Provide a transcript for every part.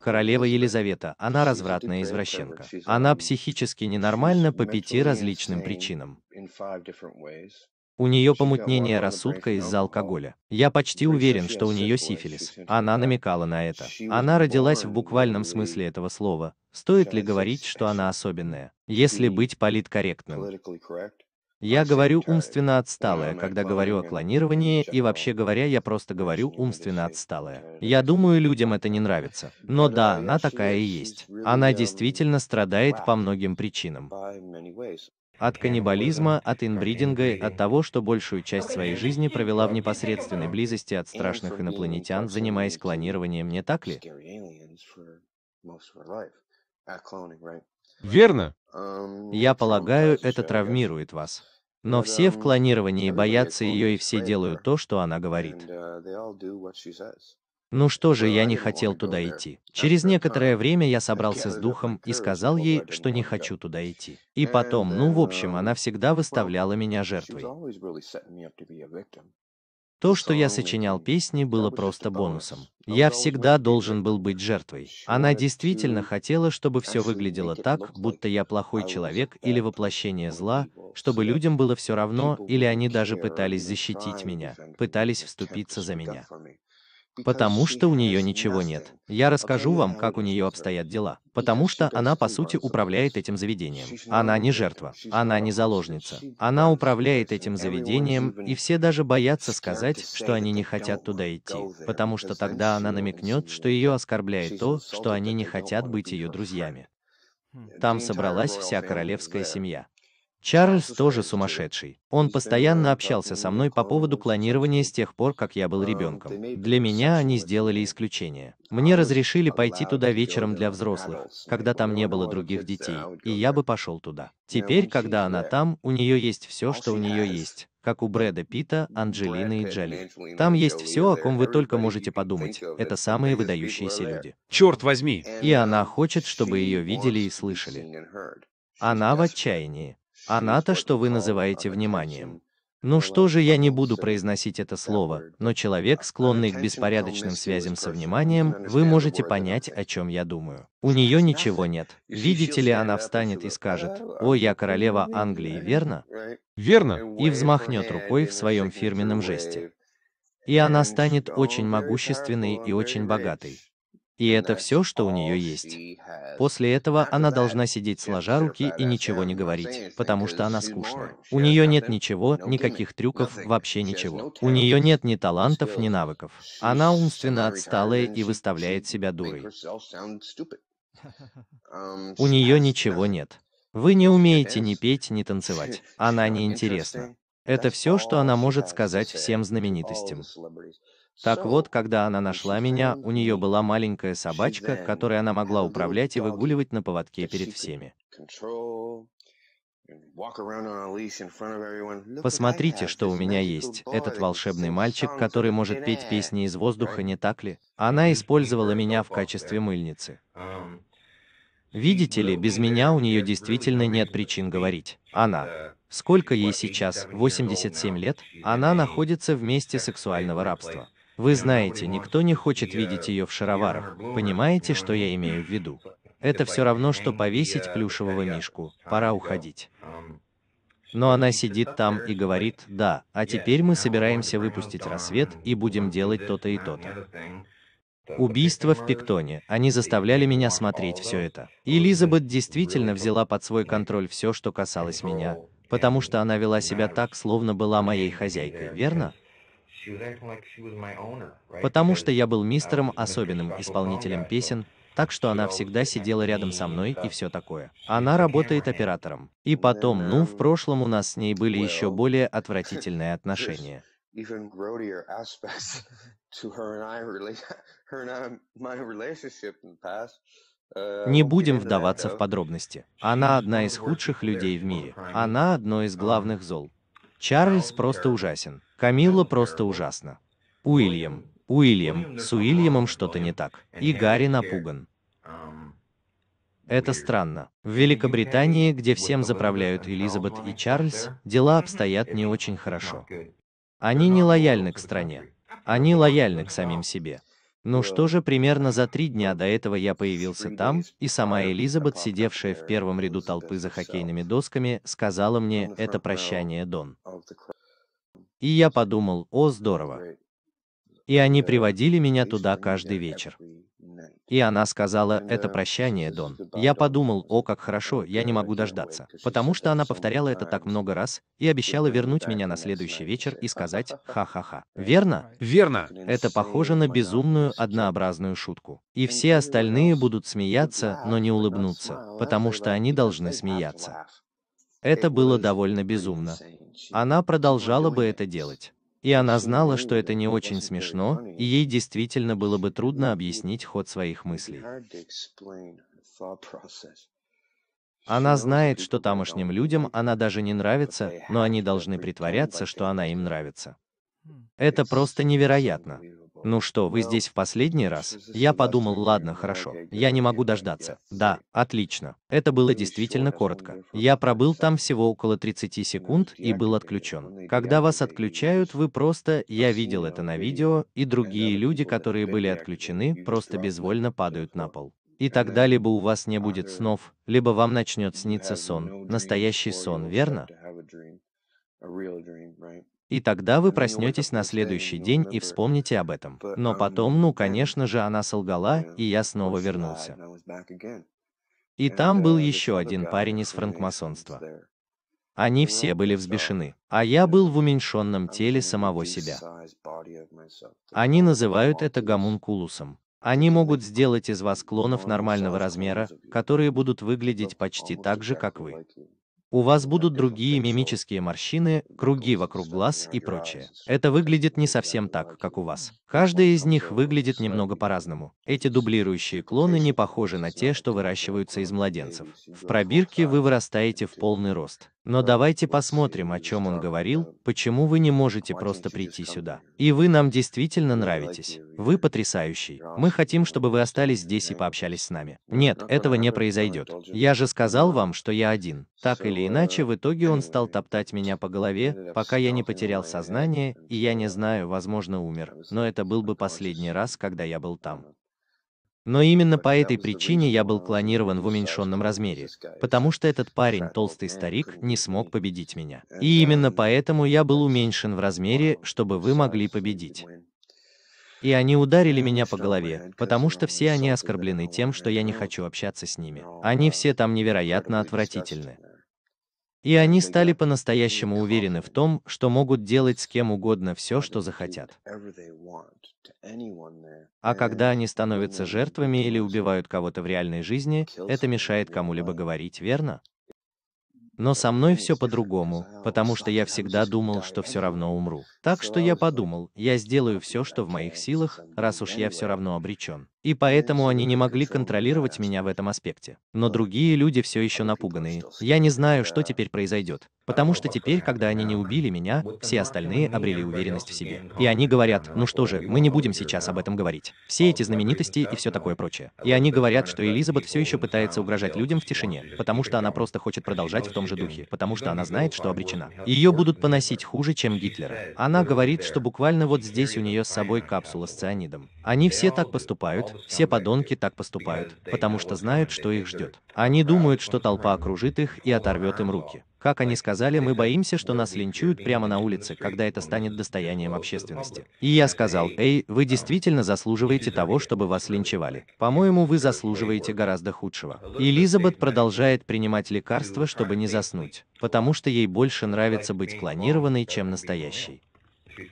Королева Елизавета, она развратная извращенка. Она психически ненормальна по пяти различным причинам. У нее помутнение рассудка из-за oh, oh. алкоголя. Я почти уверен, что у нее сифилис. Она намекала на это. Она родилась в буквальном смысле этого слова. Стоит ли говорить, что она особенная? Если быть политкорректным. Я говорю умственно отсталое, когда говорю о клонировании, и вообще говоря, я просто говорю умственно отсталое. Я думаю, людям это не нравится. Но да, она такая и есть. Она действительно страдает по многим причинам. От каннибализма, от инбридинга, от того, что большую часть своей жизни провела в непосредственной близости от страшных инопланетян, занимаясь клонированием, не так ли? Верно? Я полагаю, это травмирует вас. Но ну все в клонировании боятся ее, и все делают то, что она говорит. Uh, ну что же, я не хотел туда идти. Через некоторое время я собрался с духом и сказал ей, что не хочу туда идти. И потом, ну в общем, um, она всегда выставляла меня жертвой. То, что я сочинял песни, было просто бонусом. Я всегда должен был быть жертвой. Она действительно хотела, чтобы все выглядело так, будто я плохой человек или воплощение зла, чтобы людям было все равно, или они даже пытались защитить меня, пытались вступиться за меня потому что у нее ничего нет. Я расскажу вам, как у нее обстоят дела, потому что она, по сути, управляет этим заведением. Она не жертва, она не заложница. Она управляет этим заведением, и все даже боятся сказать, что они не хотят туда идти, потому что тогда она намекнет, что ее оскорбляет то, что они не хотят быть ее друзьями. Там собралась вся королевская семья. Чарльз тоже сумасшедший. Он постоянно э, общался со мной по поводу клонирования с тех пор, как я был а, ребенком. Для меня они сделали исключение. А, Мне разрешили пойти туда вечером для взрослых, когда там не было других детей, и я бы пошел туда. Ну, Теперь, когда она там, у нее есть все, что у нее есть как у Брэда Питта, Анджелины и Джоли. Там есть все, о ком вы только можете подумать. Это самые выдающиеся люди. Черт возьми! И она um, хочет, чтобы ее видели и слышали. Она в отчаянии. Она а то, что вы называете вниманием. Ну что же, я не буду произносить это слово, но человек, склонный к беспорядочным связям со вниманием, вы можете понять, о чем я думаю. У нее ничего нет. Видите ли, она встанет и скажет, «О, я королева Англии, верно?» Верно. И взмахнет рукой в своем фирменном жесте. И она станет очень могущественной и очень богатой. И это все, что у нее есть. После этого она должна сидеть сложа руки и ничего не говорить, потому что она скучна. У нее нет ничего, никаких трюков, вообще ничего. У нее нет ни талантов, ни навыков. Она умственно отсталая и выставляет себя дурой. У нее ничего нет. Вы не умеете ни петь, ни танцевать. Она неинтересна. Это все, что она может сказать всем знаменитостям. Так вот, когда она нашла меня, у нее была маленькая собачка, которой она могла управлять и выгуливать на поводке перед всеми. Посмотрите, что у меня есть. Этот волшебный мальчик, который может петь песни из воздуха, не так ли? Она использовала меня в качестве мыльницы. Um, Видите ли, без меня у нее действительно нет причин говорить. Она. Сколько ей сейчас? 87 лет. Она находится в месте сексуального рабства. Вы знаете, никто не хочет видеть ее в шароварах. Понимаете, что я имею в виду? Это все равно, что повесить плюшевого мишку. Пора уходить. Но она сидит там и говорит, да, а теперь мы собираемся выпустить рассвет и будем делать то-то и то-то. Убийство в Пиктоне, они заставляли меня смотреть все это. И Элизабет действительно взяла под свой контроль все, что касалось меня, потому что она вела себя так, словно была моей хозяйкой, верно? Потому что я был мистером, особенным исполнителем песен, так что она всегда сидела рядом со мной и все такое. Она работает оператором. И потом, ну, в прошлом у нас с ней были еще более отвратительные отношения. Не будем вдаваться в подробности. Она одна из худших людей в мире. Она одно из главных зол. Чарльз просто ужасен. Камилла просто ужасна. Уильям. Уильям. С Уильямом что-то не так. И Гарри напуган. Это странно. В Великобритании, где всем заправляют Элизабет и Чарльз, дела обстоят не очень хорошо. Они не лояльны к стране. Они лояльны к самим себе. Ну что же, примерно за три дня до этого я появился там, и сама Элизабет, сидевшая в первом ряду толпы за хоккейными досками, сказала мне «это прощание, Дон». И я подумал, о, здорово. И они э, приводили меня туда каждый вечер. И она сказала, это uh, прощание, Дон. Я подумал, о, как хорошо, я не могу дождаться. Потому что она повторяла это так много раз и обещала вернуть меня на следующий вечер и сказать «ха-ха-ха». Верно? Верно. Это похоже на безумную однообразную шутку. И все остальные будут смеяться, но не улыбнуться, потому что они должны смеяться. Это было довольно безумно. Она продолжала бы это делать. И она знала, что это не очень смешно, и ей действительно было бы трудно объяснить ход своих мыслей. Она знает, что тамошним людям она даже не нравится, но они должны притворяться, что она им нравится. Хм. Это просто невероятно ну что, вы здесь в последний раз? Я подумал, ладно, хорошо. Я не могу дождаться. Да, отлично. Это было действительно коротко. Я пробыл там всего около 30 секунд и был отключен. Когда вас отключают, вы просто, я видел это на видео, и другие люди, которые были отключены, просто безвольно падают на пол и тогда либо у вас не будет снов, либо вам начнет сниться сон, настоящий сон, верно? И тогда вы проснетесь на следующий день и вспомните об этом. Но потом, ну, конечно же, она солгала, и я снова вернулся. И там был uh, еще один парень из франкмасонства. Они все были взбешены, а я был в уменьшенном теле самого себя. Они называют это гомункулусом. Они могут сделать из вас клонов нормального размера, которые будут выглядеть почти так же, как вы. У вас будут другие мимические морщины, круги вокруг глаз и прочее. Это выглядит не совсем так, как у вас. Каждая из них выглядит немного по-разному. Эти дублирующие клоны не похожи на те, что выращиваются из младенцев. В пробирке вы вырастаете в полный рост. Но давайте посмотрим, о чем он говорил, почему вы не можете просто прийти сюда. И вы нам действительно нравитесь. Вы потрясающий. Мы хотим, чтобы вы остались здесь и пообщались с нами. Нет, этого не произойдет. Я же сказал вам, что я один. Так или иначе, в итоге он стал топтать меня по голове, пока я не потерял сознание, и я не знаю, возможно, умер. Но это был бы последний раз, когда я был там. Но именно по этой причине я был клонирован в уменьшенном размере, потому что этот парень, толстый старик, не смог победить меня. И именно поэтому я был уменьшен в размере, чтобы вы могли победить. И они ударили меня по голове, потому что все они оскорблены тем, что я не хочу общаться с ними. Они все там невероятно отвратительны. И они стали по-настоящему уверены в том, что могут делать с кем угодно все, что захотят. А когда они становятся жертвами или убивают кого-то в реальной жизни, это мешает кому-либо говорить, верно? Но со мной все по-другому, потому что я всегда думал, что все равно умру. Так что я подумал, я сделаю все, что в моих силах, раз уж я все равно обречен и поэтому они не могли контролировать меня в этом аспекте. Но другие люди все еще напуганные. Я не знаю, что теперь произойдет. Потому что теперь, когда они не убили меня, все остальные обрели уверенность в себе. И они говорят, ну что же, мы не будем сейчас об этом говорить. Все эти знаменитости и все такое прочее. И они говорят, что Элизабет все еще пытается угрожать людям в тишине, потому что она просто хочет продолжать в том же духе, потому что она знает, что обречена. Ее будут поносить хуже, чем Гитлера. Она говорит, что буквально вот здесь у нее с собой капсула с цианидом. Они все так поступают, все подонки так поступают, потому что знают, что их ждет. Они думают, что толпа окружит их и оторвет им руки. Как они сказали, мы боимся, что нас линчуют прямо на улице, когда это станет достоянием общественности. И я сказал, эй, вы действительно заслуживаете того, чтобы вас линчевали. По-моему, вы заслуживаете гораздо худшего. Элизабет продолжает принимать лекарства, чтобы не заснуть, потому что ей больше нравится быть клонированной, чем настоящей.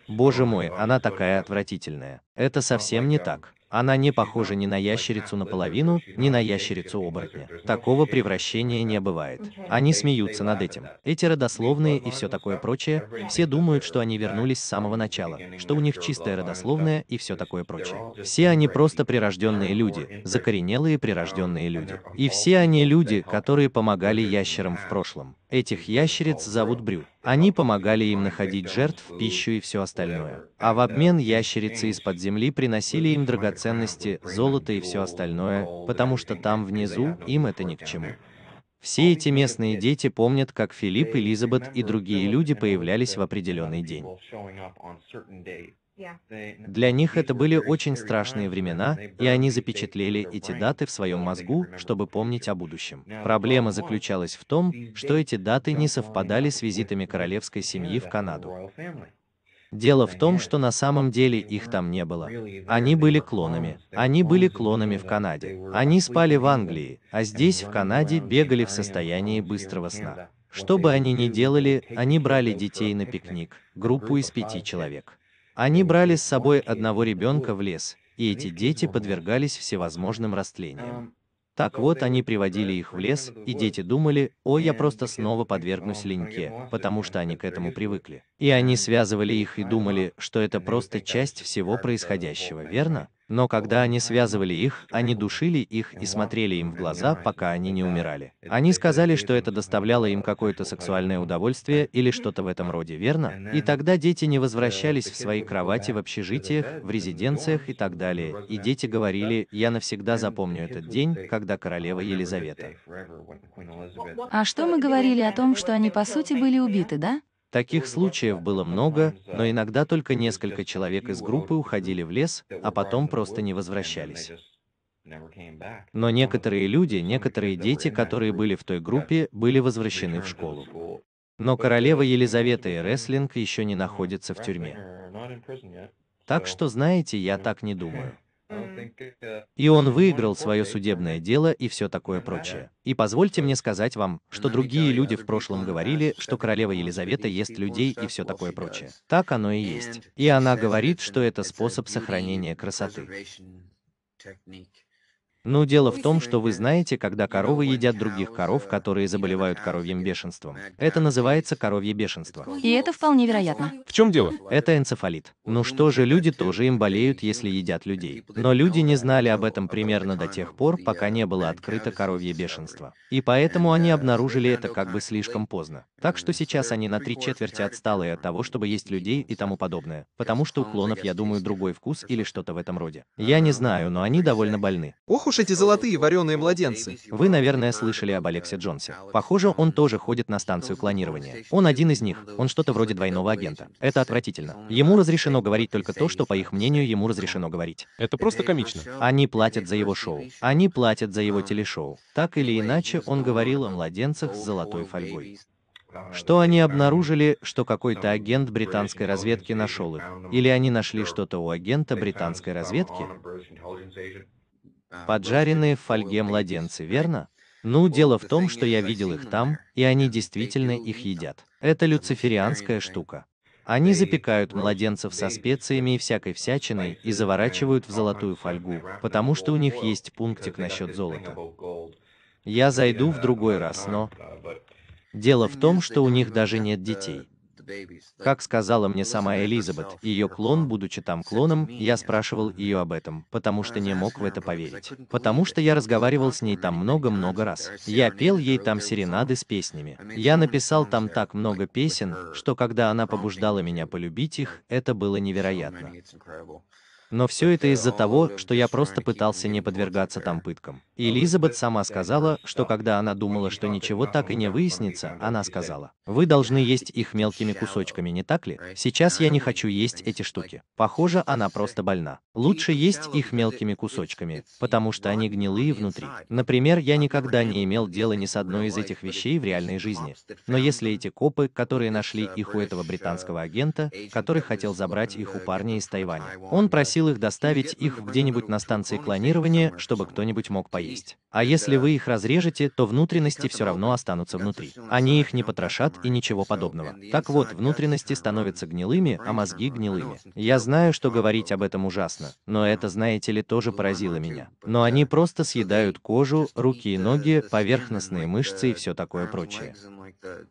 Боже мой, она такая отвратительная. Это совсем не так. Она не похожа ни на ящерицу наполовину, ни на ящерицу-оборотня. Такого превращения не бывает. Они смеются над этим. Эти родословные и все такое прочее, все думают, что они вернулись с самого начала, что у них чистая родословная и все такое прочее. Все они просто прирожденные люди, закоренелые прирожденные люди. И все они люди, которые помогали ящерам в прошлом. Этих ящериц зовут брю. Они помогали им находить жертв, пищу и все остальное. А в обмен ящерицы из-под земли приносили им драгоценности, золото и все остальное, потому что там внизу им это ни к чему. Все эти местные дети помнят, как Филипп, Элизабет и другие люди появлялись в определенный день. Для них это были очень страшные времена, и они запечатлели эти даты в своем мозгу, чтобы помнить о будущем. Проблема заключалась в том, что эти даты не совпадали с визитами королевской семьи в Канаду. Дело в том, что на самом деле их там не было. Они были клонами. Они были клонами в Канаде. Они спали в Англии, а здесь, в Канаде, бегали в состоянии быстрого сна. Что бы они ни делали, они брали детей на пикник, группу из пяти человек. Они брали с собой одного ребенка в лес, и эти дети подвергались всевозможным растлениям. Так вот, они приводили их в лес, и дети думали, о, я просто снова подвергнусь леньке, потому что они к этому привыкли. И они связывали их и думали, что это просто часть всего происходящего, верно? Но когда они связывали их, они душили их и смотрели им в глаза, пока они не умирали. Они сказали, что это доставляло им какое-то сексуальное удовольствие или что-то в этом роде, верно? И тогда дети не возвращались в свои кровати в общежитиях, в резиденциях и так далее. И дети говорили, я навсегда запомню этот день, когда королева Елизавета. А что мы говорили о том, что они по сути были убиты, да? Таких случаев было много, но иногда только несколько человек из группы уходили в лес, а потом просто не возвращались. Но некоторые люди, некоторые дети, которые были в той группе, были возвращены в школу. Но uh, королева Елизавета и Реслинг еще не mm, находятся в тюрьме. Так что, знаете, я так не думаю. И он выиграл свое судебное дело и все такое прочее. И позвольте мне сказать вам, что ну, другие люди в прошлом говорили, что королева Елизавета ест людей и все такое прочее. Так оно и есть. И она говорит, что это способ сохранения красоты. Но ну, дело в том, что вы знаете, когда коровы едят других коров, которые заболевают коровьим бешенством. Это называется коровье бешенство. И это вполне вероятно. В чем дело? Это энцефалит. Ну что же, люди тоже им болеют, если едят людей. Но люди не знали об этом примерно до тех пор, пока не было открыто коровье бешенство. И поэтому они обнаружили это как бы слишком поздно. Так что сейчас они на три четверти отсталые от того, чтобы есть людей и тому подобное. Потому что у клонов, я думаю, другой вкус или что-то в этом роде. Я не знаю, но они довольно больны. Ох уж Ешь эти золотые вареные младенцы. Вы, наверное, слышали об Алексе Джонсе. Похоже, он тоже ходит на станцию клонирования. Он один из них. Он что-то вроде двойного агента. Это отвратительно. Ему разрешено говорить только то, что, по их мнению, ему разрешено говорить. Это просто комично. Они платят за его шоу. Они платят за его телешоу. Так или иначе, он говорил о младенцах с золотой фольгой. Что они обнаружили, что какой-то агент британской разведки нашел их? Или они нашли что-то у агента британской разведки? А, Поджаренные в фольге младенцы, верно? Ну, дело в том, что я видел их там, и они действительно их едят. Это люциферианская штука. Они запекают младенцев со специями и всякой всячиной и заворачивают в золотую фольгу, потому что у них есть пунктик насчет золота. Я зайду в другой раз, но... Uh, дело в том, что у них даже uh, нет детей. Как сказала мне сама Элизабет, ее клон, будучи там клоном, я спрашивал ее об этом, потому что не мог в это поверить. Потому что я разговаривал с ней там много-много раз. Я пел ей там серенады с песнями. Я написал там так много песен, что когда она побуждала меня полюбить их, это было невероятно. Но все это из-за того, что я просто пытался не подвергаться там пыткам. И Элизабет сама сказала, что когда она думала, что ничего так и не выяснится, она сказала, «Вы должны есть их мелкими кусочками, не так ли? Сейчас я не хочу есть эти штуки». Похоже, она просто больна. Лучше есть их мелкими кусочками, потому что они гнилые внутри. Например, я никогда не имел дела ни с одной из этих вещей в реальной жизни. Но если эти копы, которые нашли их у этого uh, британского агента, который хотел забрать их у парня из Тайваня, он просил силах доставить их где-нибудь на станции клонирования, чтобы кто-нибудь мог поесть. А если вы их разрежете, то внутренности все равно останутся внутри. Они их не потрошат и ничего подобного. Так вот, внутренности становятся гнилыми, а мозги гнилыми. Я знаю, что говорить об этом ужасно, но это, знаете ли, тоже поразило меня. Но они просто съедают кожу, руки и ноги, поверхностные мышцы и все такое прочее. Uh,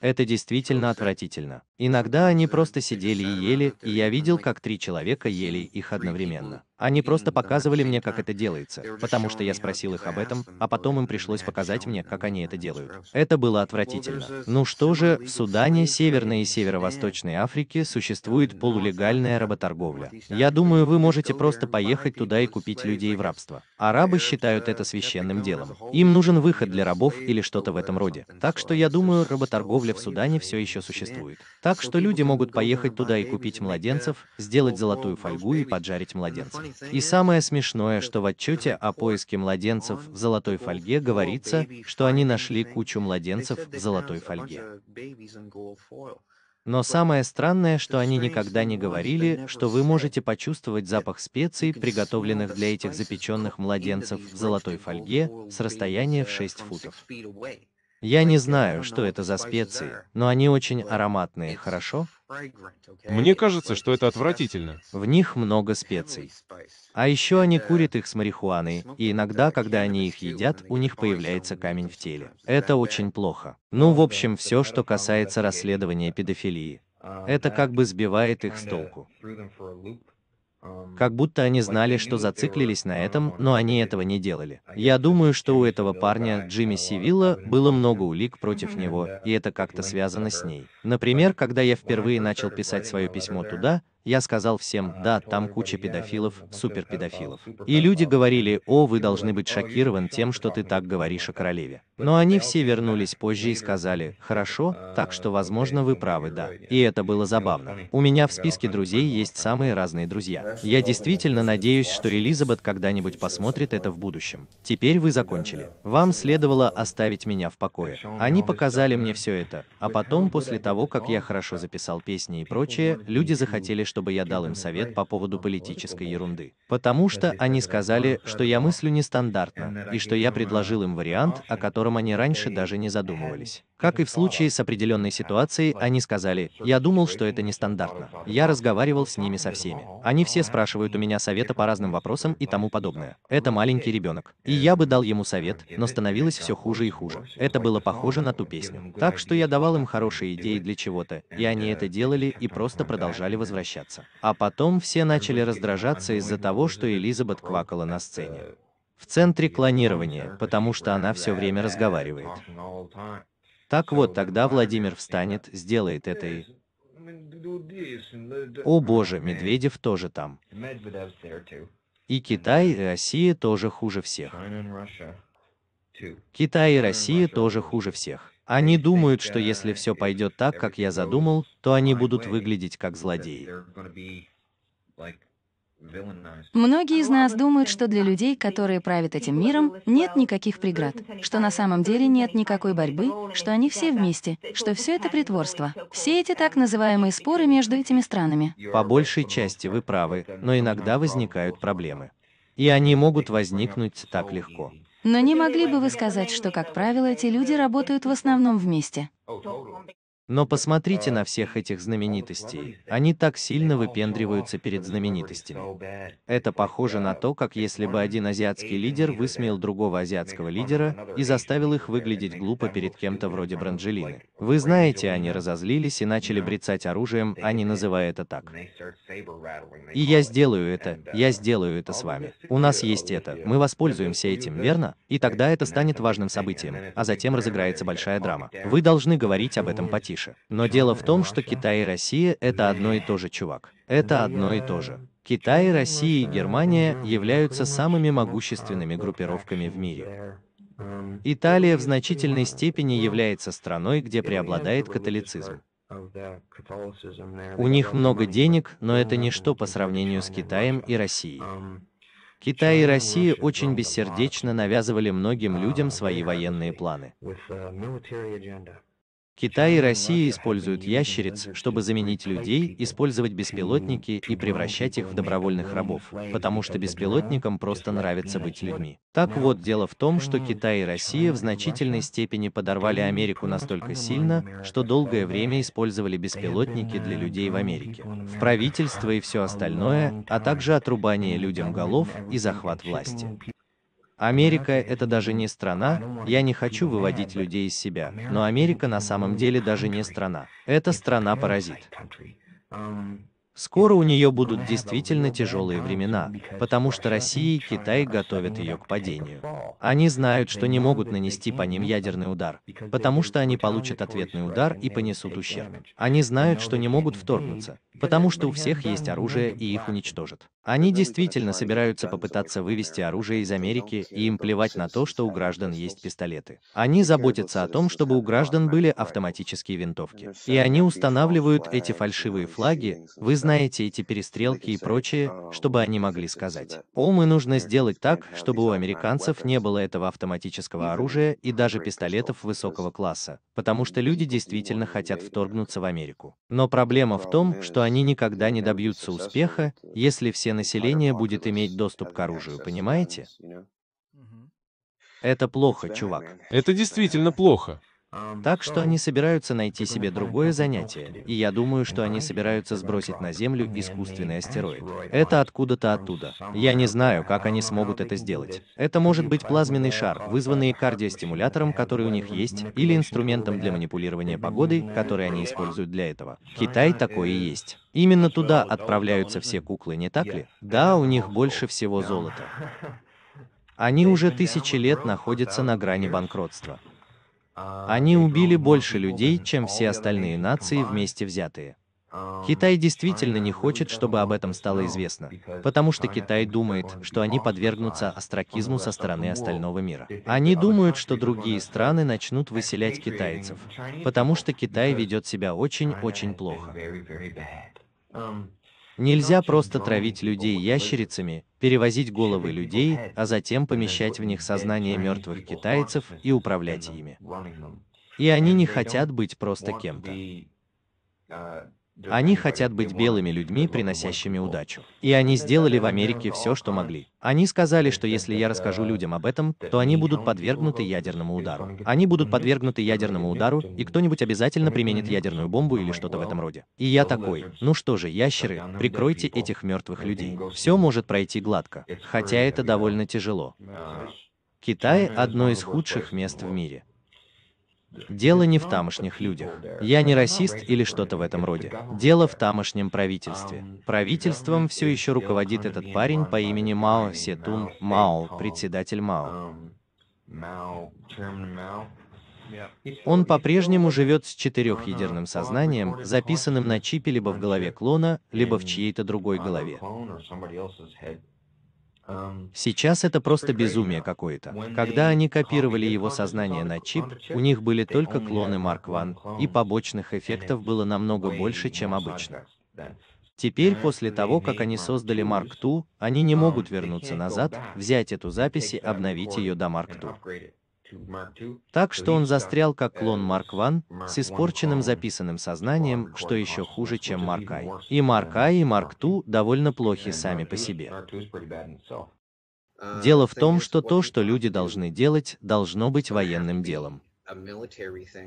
Это действительно uh, отвратительно. Иногда они uh, просто сидели и ели, и я видел, как три человека ели их одновременно. Они просто показывали мне, как это делается, потому что я спросил их об этом, а потом им пришлось показать мне, как они это делают. Это было отвратительно. Ну что же, в Судане, Северной и Северо-Восточной Африке существует полулегальная работорговля. Я думаю, вы можете просто поехать туда и купить людей в рабство. Арабы считают это uh, священным делом. Им нужен выход для рабов или что-то в этом роде. Так что я думаю, работорговля в Судане все еще существует. Так что люди могут поехать туда и купить младенцев, сделать золотую фольгу и поджарить младенцев. И самое смешное, что в отчете о поиске младенцев в золотой фольге говорится, что они нашли кучу младенцев в золотой фольге. Но самое странное, что они никогда не говорили, что вы можете почувствовать запах специй, приготовленных для этих запеченных младенцев в золотой фольге, с расстояния в 6 футов. Я не знаю, что это за специи, но они очень ароматные, хорошо? Мне кажется, что это отвратительно. В них много специй. А еще они uh, курят их с марихуаной, и иногда, когда они их едят, у них появляется камень в теле. Это очень плохо. Ну, в общем, все, что касается расследования педофилии. Uh, это как бы сбивает их с толку. Как будто они знали, что зациклились на этом, но они этого не делали. А я думаю, что у этого парня, Джимми Сивилла, было много улик против него, и это как-то связано с ней. Например, когда я впервые начал писать свое письмо туда, я сказал всем, да, там куча педофилов, супер педофилов. И люди говорили, о, вы должны быть шокирован тем, что ты так говоришь о королеве. Но они все вернулись позже и сказали, а, хорошо, так что, а, возможно, вы правы, да. И это было забавно. У меня в списке друзей есть самые разные друзья. Я действительно надеюсь, что Элизабет когда-нибудь посмотрит это в будущем. Теперь вы закончили. Вам следовало оставить меня в покое. Они показали мне все это, а потом, после того, как я хорошо записал песни и прочее, люди захотели чтобы я дал им совет по поводу политической ерунды. Потому что они сказали, что я мыслю нестандартно, и что я предложил им вариант, о котором они раньше даже не задумывались. Как и в случае с определенной ситуацией, они сказали, я думал, что это нестандартно. Я разговаривал с ними со всеми. Они все спрашивают у меня совета по разным вопросам и тому подобное. Это маленький ребенок. И я бы дал ему совет, но становилось все хуже и хуже. Это было похоже на ту песню. Так что я давал им хорошие идеи для чего-то, и они это делали и просто продолжали возвращаться. А потом все начали раздражаться из-за того, что Элизабет квакала на сцене. В центре клонирования, потому что она все время разговаривает. Так вот, тогда Владимир встанет, сделает это и... О боже, Медведев тоже там. И Китай, и Россия тоже хуже всех. Китай и Россия тоже хуже всех. Они думают, что если все пойдет так, как я задумал, то они будут выглядеть как злодеи. Многие из нас думают, что для людей, которые правят этим миром, нет никаких преград, что на самом деле нет никакой борьбы, что они все вместе, что все это притворство. Все эти так называемые споры между этими странами. По большей части вы правы, но иногда возникают проблемы. И они могут возникнуть так легко. Но не могли бы вы сказать, что, как правило, эти люди работают в основном вместе? Но посмотрите на всех этих знаменитостей, они так сильно выпендриваются перед знаменитостями. Это похоже на то, как если бы один азиатский лидер высмеял другого азиатского лидера и заставил их выглядеть глупо перед кем-то вроде Бранджелины. Вы знаете, они разозлились и начали брецать оружием, Они а не называя это так. И я сделаю это, я сделаю это с вами. У нас есть это, мы воспользуемся этим, верно? И тогда это станет важным событием, а затем разыграется большая драма. Вы должны говорить об этом потише тише. Но дело в том, что Китай и Россия – это одно и то же, чувак. Это одно и то же. Китай, Россия и Германия являются самыми могущественными группировками в мире. Италия в значительной степени является страной, где преобладает католицизм. У них много денег, но это ничто по сравнению с Китаем и Россией. Китай и Россия очень бессердечно навязывали многим людям свои военные планы. Китай и Россия используют ящериц, чтобы заменить людей, использовать беспилотники и превращать их в добровольных рабов, потому что беспилотникам просто нравится быть людьми. Так вот, дело в том, что Китай и Россия в значительной степени подорвали Америку настолько сильно, что долгое время использовали беспилотники для людей в Америке, в правительство и все остальное, а также отрубание людям голов и захват власти. Америка – это даже не страна, я не хочу выводить людей из себя, но Америка на самом деле даже не страна. Это страна-паразит. Скоро у нее будут действительно тяжелые времена, потому что Россия и Китай готовят ее к падению. Они знают, что не могут нанести по ним ядерный удар, потому что они получат ответный удар и понесут ущерб. Они знают, что не могут вторгнуться, потому что у всех есть оружие и их уничтожат. Они действительно собираются попытаться вывести оружие из Америки, и им плевать на то, что у граждан есть пистолеты. Они заботятся о том, чтобы у граждан были автоматические винтовки. И они устанавливают эти фальшивые флаги, вы знаете эти перестрелки и прочее, а чтобы они могли сказать. «О, мы нужно сделать так, чтобы у американцев не было этого автоматического оружия и даже пистолетов высокого класса, потому что люди действительно хотят вторгнуться в Америку. Но проблема в том, что они они никогда не добьются успеха, э, если все население будет иметь доступ к оружию, понимаете? Это плохо, чувак. Это действительно плохо. Так что они собираются найти себе другое занятие, и я думаю, что они собираются сбросить на Землю искусственный астероид. Это откуда-то оттуда. Я не знаю, как они смогут это сделать. Это может быть плазменный шар, вызванный кардиостимулятором, который у них есть, или инструментом для манипулирования погодой, который они используют для этого. Китай такое и есть. Именно туда отправляются все куклы, не так ли? Да, у них больше всего золота. Они уже тысячи лет находятся на грани банкротства. Они убили больше людей, чем все остальные нации вместе взятые. Um, Китай действительно не хочет, чтобы об этом стало известно, потому что Китай думает, что они подвергнутся остракизму со стороны остального мира. Они думают, что другие страны начнут выселять китайцев, потому что Китай ведет себя очень-очень плохо. Нельзя просто травить людей ящерицами, перевозить головы людей, а затем помещать в них сознание мертвых китайцев и управлять ими. И они не хотят быть просто кем-то. Uh, они хотят быть белыми людьми, приносящими удачу. И они сделали в Америке все, что могли. Они сказали, что если я расскажу людям об этом, то они будут подвергнуты ядерному удару. Они будут подвергнуты ядерному удару, и кто-нибудь обязательно применит ядерную бомбу или что-то в этом роде. И я такой, ну что же, ящеры, ну, прикройте этих мертвых людей. Все может пройти гладко, хотя это довольно тяжело. Китай – одно из худших мест в мире. Дело не в тамошних людях. Я не расист или что-то в этом роде. Дело в тамошнем правительстве. Правительством все еще руководит этот парень по имени Мао Сетун Мао, председатель Мао. Он по-прежнему живет с четырехъядерным сознанием, записанным на чипе либо в голове клона, либо в чьей-то другой голове. Эм, Сейчас это просто безумие какое-то. Когда они копировали его сознание на чип, у них были только клоны Марк Ван, и побочных эффектов было намного больше, чем обычно. Теперь, после того, как они создали Марк II, они не могут um, вернуться назад, взять эту запись и обновить ее до Марк II. Так что он застрял как клон Марк Ван с испорченным записанным сознанием, что еще хуже, чем Марк Ай. И Марк Ай, и Марк Ту довольно плохи сами по себе. Дело в том, что то, что люди должны делать, должно быть военным делом.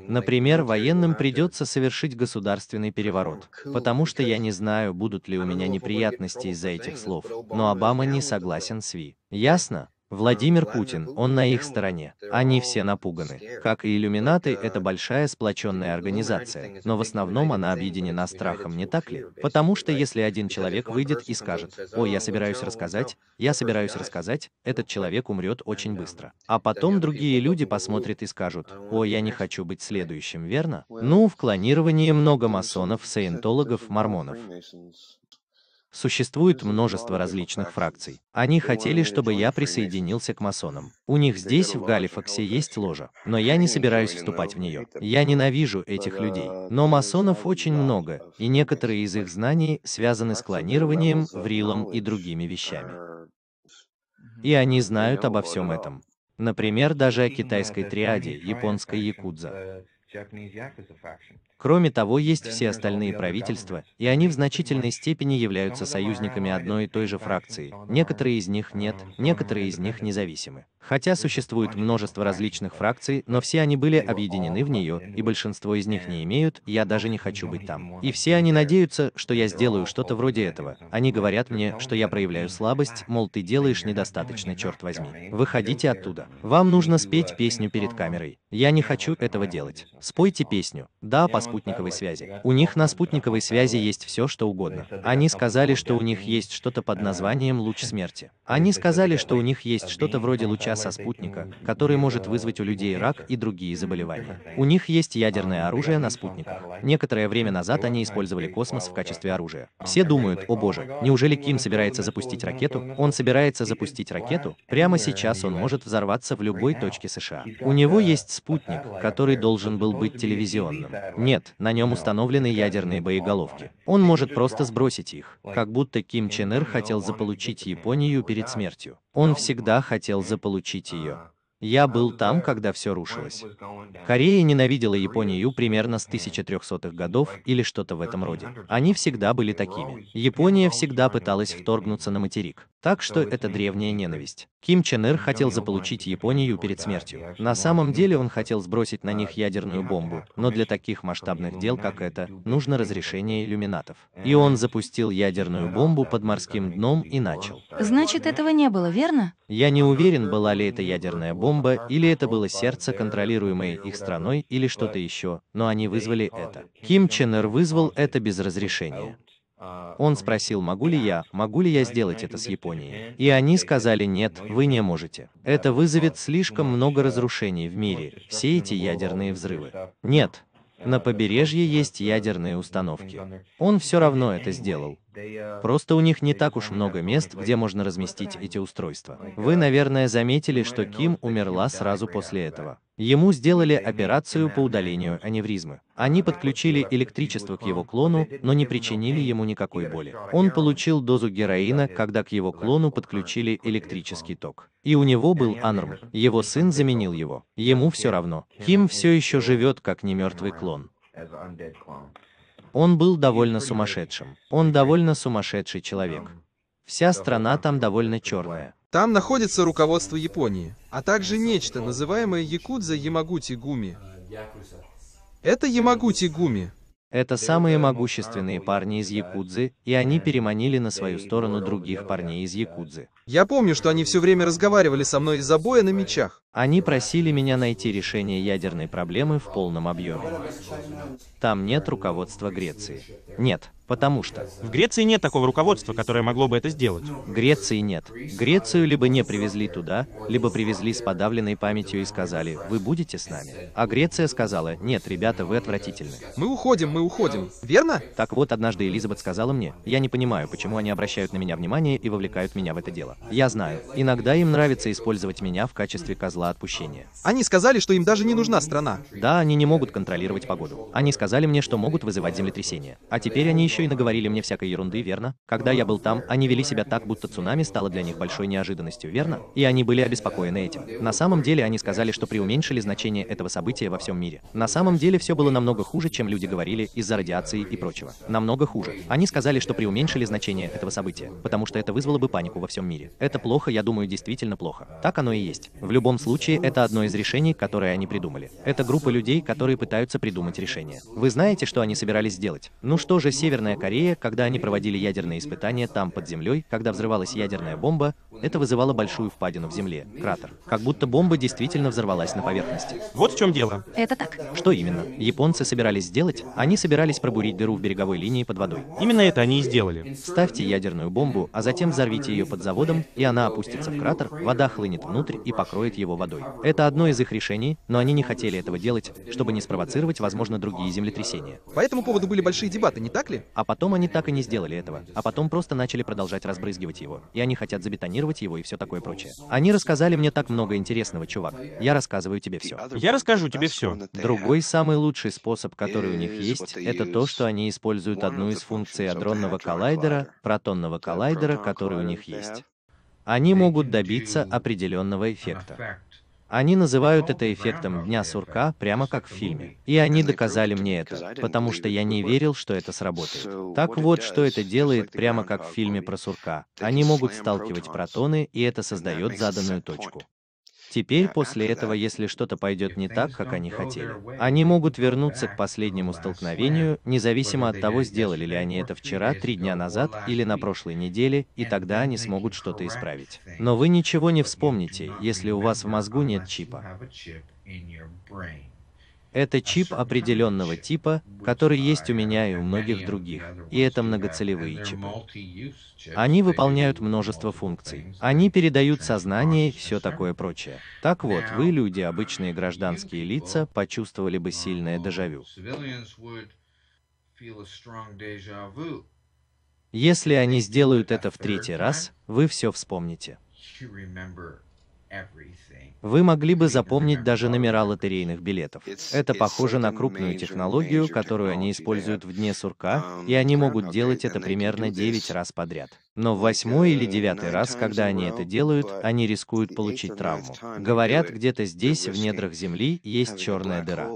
Например, военным придется совершить государственный переворот, потому что я не знаю, будут ли у меня неприятности из-за этих слов, но Обама не согласен с Ви. Ясно? Владимир Путин, он на их стороне. Э, Они все напуганы. Как и иллюминаты, это большая сплоченная организация, но в основном она объединена страхом, не так ли? Потому что если один человек выйдет и скажет, «О, я собираюсь рассказать, я собираюсь рассказать», этот человек умрет очень быстро. А потом другие люди посмотрят и скажут, «А «О, я не хочу быть следующим, верно?» Ну, в клонировании много масонов, э, саентологов, мормонов. Существует множество различных фракций. Они хотели, чтобы я присоединился к масонам. У них здесь, в Галифаксе, есть ложа, но я не собираюсь вступать в нее. Я ненавижу этих людей. Но масонов очень много, и некоторые из их знаний связаны с клонированием, врилом и другими вещами. Э, и они знают обо всем этом. Например, даже о китайской триаде, японской якудза. Кроме того, есть все остальные правительства, и они в значительной степени являются союзниками одной и той же фракции. Некоторые из них нет, некоторые из них независимы. Хотя существует множество различных фракций, но все они были объединены в нее, и большинство из них не имеют «я даже не хочу быть там». И все они надеются, что я сделаю что-то вроде этого. Они говорят мне, что я проявляю слабость, мол, ты делаешь недостаточно, черт возьми. Выходите оттуда. Вам нужно спеть песню перед камерой. Я не хочу этого делать. Спойте песню. Да, по спутниковой связи. У них на спутниковой связи есть все, что угодно. Они сказали, что у них есть что-то под названием луч смерти. Они сказали, что у них есть что-то вроде луча со спутника, который может вызвать у людей рак и другие заболевания. У них есть ядерное оружие на спутниках. Некоторое время назад они использовали космос в качестве оружия. Все думают, о боже, неужели Ким собирается запустить ракету? Он собирается запустить ракету? Прямо сейчас он может взорваться в любой точке США. У него есть спутник, который должен был быть телевизионным. Нет, на нем установлены ядерные ну, боеголовки. Он может просто сбросить их, как будто Ким Чен Ир хотел заполучить Японию перед смертью. Он всегда хотел заполучить ее. Я был там, когда все рушилось. Корея ненавидела Японию примерно с 1300-х годов или что-то в этом роде. Они всегда были такими. Япония всегда пыталась вторгнуться на материк. Так что это древняя ненависть. Ким Чен Ир хотел заполучить Японию перед смертью. На самом деле он хотел сбросить на них ядерную бомбу, но для таких масштабных дел, как это, нужно разрешение иллюминатов. И он запустил ядерную бомбу под морским дном и начал. Значит, этого не было, верно? Я не уверен, была ли это ядерная бомба бомба, или это было сердце, контролируемое их страной, или что-то еще, но они вызвали это. Ким Чен Ир вызвал это без разрешения. А, он спросил, могу ли я, могу ли я сделать это с Японией. И они сказали, нет, вы не можете. Это вызовет слишком много uh, разрушений в мире, все эти ядерные взрывы. Uh, нет, на побережье есть uh, ядерные установки. Он все равно это сделал. Просто у них не так уж много мест, где можно разместить эти устройства. Вы, наверное, заметили, что Ким умерла сразу после этого. Ему сделали операцию по удалению аневризмы. Они подключили электричество к его клону, но не причинили ему никакой боли. Он получил дозу героина, когда к его клону подключили электрический ток. И у него был анорм. Его сын заменил его. Ему все равно. Ким все еще живет как немертвый клон. Он был довольно сумасшедшим. Он довольно сумасшедший человек. Вся страна там довольно черная. Там находится руководство Японии, а также нечто, называемое Якудза Ямагути Гуми. Это Ямагути Гуми, это самые могущественные парни из Якудзы, и они переманили на свою сторону других парней из Якудзы. Я помню, что они все время разговаривали со мной из-за боя на мечах. Они просили меня найти решение ядерной проблемы в полном объеме. Там нет руководства Греции. Нет. Потому что в Греции нет такого руководства, которое могло бы это сделать. Греции нет. Грецию либо не привезли туда, либо привезли с подавленной памятью и сказали, вы будете с нами. А Греция сказала, нет, ребята, вы отвратительны. Мы уходим, мы уходим. Верно? Так вот, однажды Элизабет сказала мне, я не понимаю, почему они обращают на меня внимание и вовлекают меня в это дело. Я знаю, иногда им нравится использовать меня в качестве козла отпущения. Они сказали, что им даже не нужна страна. Да, они не могут контролировать погоду. Они сказали мне, что могут вызывать землетрясения. А теперь они еще еще и наговорили мне всякой ерунды, верно? Когда я был там, они вели себя так, будто цунами стало для них большой неожиданностью, верно? И они были обеспокоены этим. На самом деле они сказали, что преуменьшили значение этого события во всем мире. На самом деле все было намного хуже, чем люди говорили из-за радиации и прочего. Намного хуже. Они сказали, что преуменьшили значение этого события, потому что это вызвало бы панику во всем мире. Это плохо, я думаю, действительно плохо. Так оно и есть. В любом случае, это одно из решений, которые они придумали. Это группа людей, которые пытаются придумать решение. Вы знаете, что они собирались сделать? Ну что же, Северный Северная Корея, когда они проводили ядерные испытания там под землей, когда взрывалась ядерная бомба, это вызывало большую впадину в земле, кратер. Как будто бомба действительно взорвалась на поверхности. Вот в чем дело. Это так. Что именно? Японцы собирались сделать? Они собирались пробурить дыру в береговой линии под водой. Именно это они и сделали. Ставьте ядерную бомбу, а затем взорвите ее под заводом, и она опустится в кратер, вода хлынет внутрь и покроет его водой. Это одно из их решений, но они не хотели этого делать, чтобы не спровоцировать, возможно, другие землетрясения. По этому поводу были большие дебаты, не так ли? А потом они так и не сделали этого, а потом просто начали продолжать разбрызгивать его, и они хотят забетонировать его и все такое прочее. Они рассказали мне так много интересного, чувак. Я рассказываю тебе все. Я расскажу тебе все. Другой самый лучший способ, который у них есть, это то, что они используют одну из функций адронного коллайдера, протонного коллайдера, который у них есть. Они могут добиться определенного эффекта. Они называют это эффектом дня сурка, прямо как в фильме. И они доказали мне это, потому что я не верил, что это сработает. Так вот, что это делает, прямо как в фильме про сурка. Они могут сталкивать протоны, и это создает заданную точку. Теперь после этого, если что-то пойдет не так, как они хотели, они могут вернуться к последнему столкновению, независимо от того, сделали ли они это вчера, три дня назад или на прошлой неделе, и тогда они смогут что-то исправить. Но вы ничего не вспомните, если у вас в мозгу нет чипа. Это чип определенного типа, который есть у меня и у многих других. И это многоцелевые чипы. Они выполняют множество функций. Они передают сознание и все такое прочее. Так вот, вы, люди, обычные гражданские лица, почувствовали бы сильное дежавю. Если они сделают это в третий раз, вы все вспомните. Вы могли бы запомнить даже номера лотерейных билетов. Это похоже на крупную технологию, которую они используют в дне сурка, и они могут делать это примерно 9 раз подряд. Но в восьмой или девятый раз, когда они это делают, они рискуют получить травму. Говорят, где-то здесь, в недрах Земли, есть черная дыра.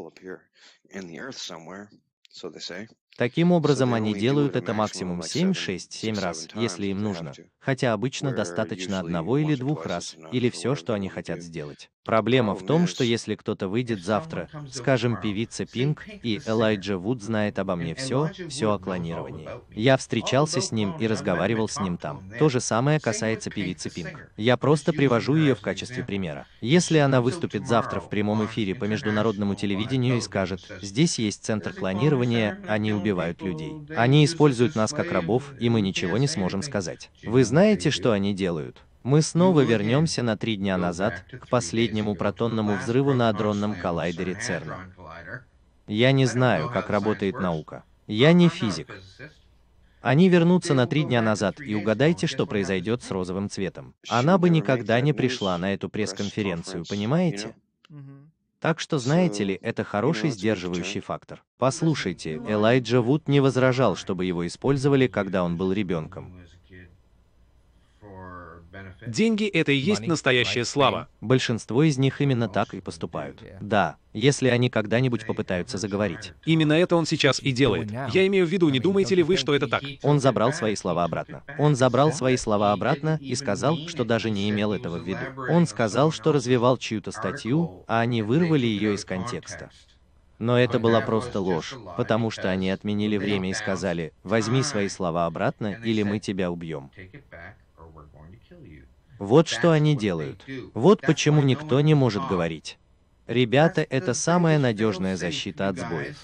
Таким образом, они делают это максимум 7, 6, 7 раз, если им нужно хотя обычно достаточно одного или двух раз, или все, что они хотят сделать. Проблема в том, что если кто-то выйдет завтра, скажем, певица Пинк, и Элайджа Вуд знает обо мне все, все о клонировании. Я встречался с ним и разговаривал с ним там. То же самое касается певицы Пинк. Я просто привожу ее в качестве примера. Если она выступит завтра в прямом эфире по международному телевидению и скажет, здесь есть центр клонирования, они убивают людей. Они используют нас как рабов, и мы ничего не сможем сказать. Вы знаете, знаете, что они делают? Мы снова вернемся на три дня назад, к последнему протонному взрыву на адронном коллайдере ЦЕРН. Я не знаю, как работает наука. Я не физик. Они вернутся на три дня назад, и угадайте, что произойдет с розовым цветом. Она бы никогда не пришла на эту пресс-конференцию, понимаете? Так что, знаете ли, это хороший сдерживающий фактор. Послушайте, Элайджа Вуд не возражал, чтобы его использовали, когда он был ребенком. Деньги — это и есть настоящая слава. Большинство из них именно oh, так и поступают. Да, если они когда-нибудь попытаются заговорить. Именно это он сейчас и делает. Я имею в виду, не думаете ли вы, что это так? Он забрал свои слова обратно. Он забрал свои слова обратно и сказал, что даже не имел этого в виду. Он сказал, что развивал чью-то статью, а они вырвали ее из контекста. Но это была просто ложь, потому что они отменили время и сказали, возьми свои слова обратно, или мы тебя убьем. Вот что они делают. Вот почему никто не может говорить. Ребята, это самая надежная защита от сбоев.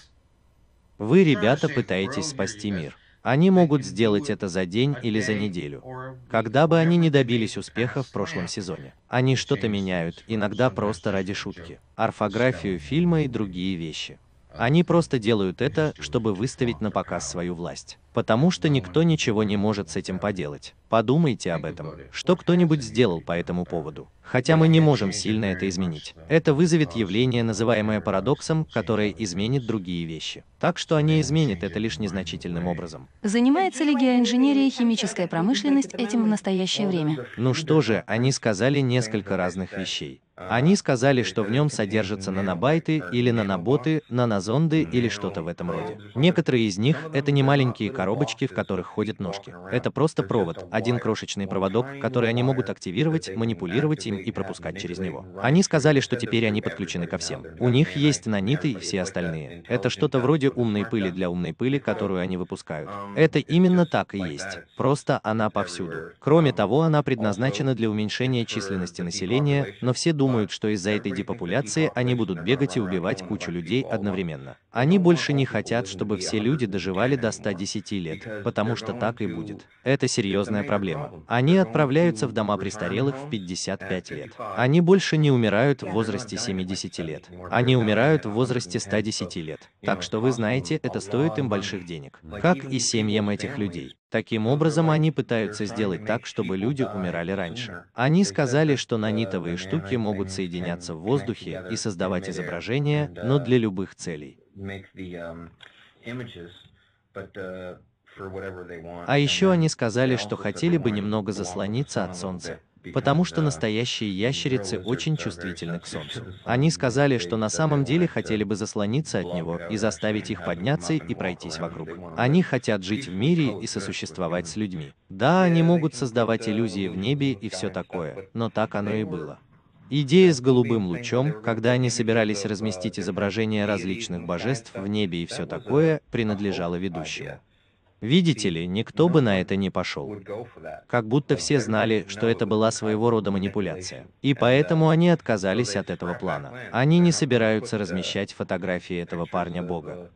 Вы, ребята, пытаетесь спасти мир. Они могут сделать это за день или за неделю. Когда бы они не добились успеха в прошлом сезоне. Они что-то меняют, иногда просто ради шутки. Орфографию фильма и другие вещи. Они просто делают это, чтобы выставить на показ свою власть. Потому что никто ничего не может с этим поделать. Подумайте об этом. Что кто-нибудь сделал по этому поводу? Хотя мы не можем сильно это изменить. Это вызовет явление, называемое парадоксом, которое изменит другие вещи. Так что они изменят это лишь незначительным образом. Занимается ли геоинженерия и химическая промышленность этим в настоящее время? Ну что же, они сказали несколько разных вещей. Они сказали, что в нем содержатся нанобайты или наноботы, нанозонды или что-то в этом роде. Некоторые из них — это не маленькие коробочки, в которых ходят ножки. Это просто провод, один крошечный проводок, который они могут активировать, манипулировать им и пропускать через него. Они сказали, что теперь они подключены ко всем. У них есть наниты и все остальные. Это что-то вроде умной пыли для умной пыли, которую они выпускают. Это именно так и есть. Просто она повсюду. Кроме того, она предназначена для уменьшения численности населения, но все думают, думают, что из-за этой депопуляции они будут бегать и убивать кучу людей одновременно. Они больше не хотят, чтобы все люди доживали до 110 лет, потому что так и будет. Это серьезная проблема. Они отправляются в дома престарелых в 55 лет. Они больше не умирают в возрасте 70 лет. Они умирают в возрасте 110 лет. Так что вы знаете, это стоит им больших денег. Как и семьям этих людей. Таким образом, они пытаются сделать так, чтобы люди умирали раньше. Они сказали, что нанитовые штуки могут соединяться в воздухе и создавать изображения, но для любых целей. А еще они сказали, что хотели бы немного заслониться от Солнца потому что настоящие ящерицы очень чувствительны к солнцу. Они сказали, что на самом деле хотели бы заслониться от него и заставить их подняться и пройтись вокруг. Они хотят жить в мире и сосуществовать с людьми. Да, они могут создавать иллюзии в небе и все такое, но так оно и было. Идея с голубым лучом, когда они собирались разместить изображения различных божеств в небе и все такое, принадлежала ведущему. Видите ли, никто бы на это не пошел. Как будто все знали, что это была своего рода манипуляция. И поэтому они отказались от этого плана. Они не собираются размещать фотографии этого парня Бога.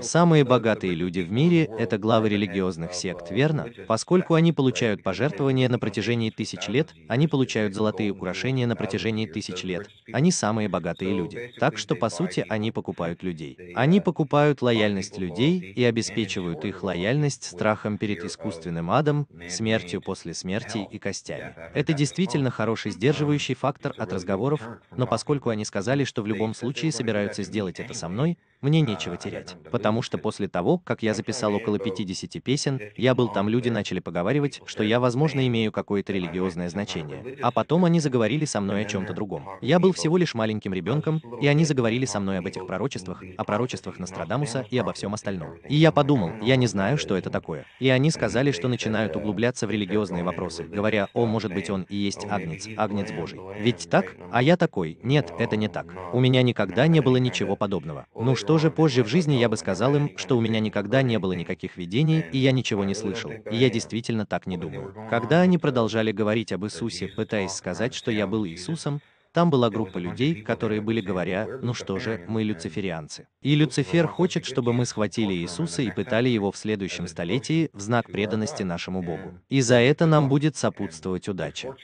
Самые богатые люди в мире — это главы религиозных сект, верно? Поскольку они получают пожертвования на протяжении тысяч лет, они получают золотые украшения на протяжении тысяч лет. Они самые богатые люди. Так что, по сути, они покупают людей. Они покупают лояльность людей и обеспечивают их лояльность страхом перед искусственным адом, смертью после смерти и костями. Это действительно хороший сдерживающий фактор от разговоров, но поскольку они сказали, что в любом случае собираются сделать это со мной, мне нечего терять, потому что после того, как я записал около 50 песен, я был там, люди начали поговаривать, что я, возможно, имею какое-то религиозное значение. А потом они заговорили со мной о чем-то другом. Я был всего лишь маленьким ребенком, и они заговорили со мной об этих пророчествах, о пророчествах Нострадамуса и обо всем остальном. И я подумал, я не знаю, что это такое. И они сказали, что начинают углубляться в религиозные вопросы, говоря, о, может быть, он и есть Агнец, Агнец Божий. Ведь так? А я такой, нет, это не так. У меня никогда не было ничего подобного. Ну что тоже позже в жизни я бы сказал им, что у меня никогда не было никаких видений, и я ничего не слышал. И я действительно так не думал. Когда они продолжали говорить об Иисусе, пытаясь сказать, что я был Иисусом, там была группа людей, которые были говоря, ну что же, мы люциферианцы. И Люцифер хочет, чтобы мы схватили Иисуса и пытали его в следующем столетии в знак преданности нашему Богу. И за это нам будет сопутствовать удача.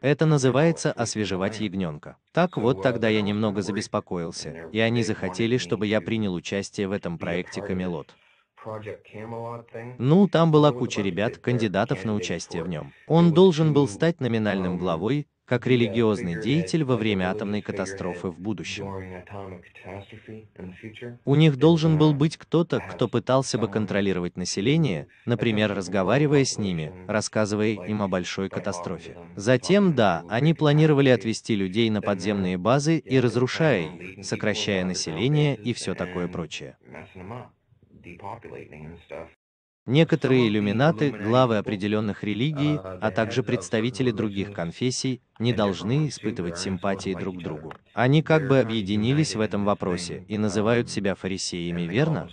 Это называется освежевать ягненка. Так вот, тогда я немного забеспокоился, и они захотели, чтобы я принял участие в этом проекте «Камелот». Ну, там была куча ребят, кандидатов на участие в нем. Он должен был стать номинальным главой, как религиозный деятель во время атомной катастрофы в будущем. У них должен был быть кто-то, кто пытался бы контролировать население, например, разговаривая с ними, рассказывая им о большой катастрофе. Затем, да, они планировали отвести людей на подземные базы и разрушая их, сокращая население и все такое прочее. Некоторые иллюминаты, главы определенных религий, uh, а также представители других конфессий, не должны испытывать симпатии друг к другу. Они как бы объединились в этом вопросе и называют себя фарисеями, верно?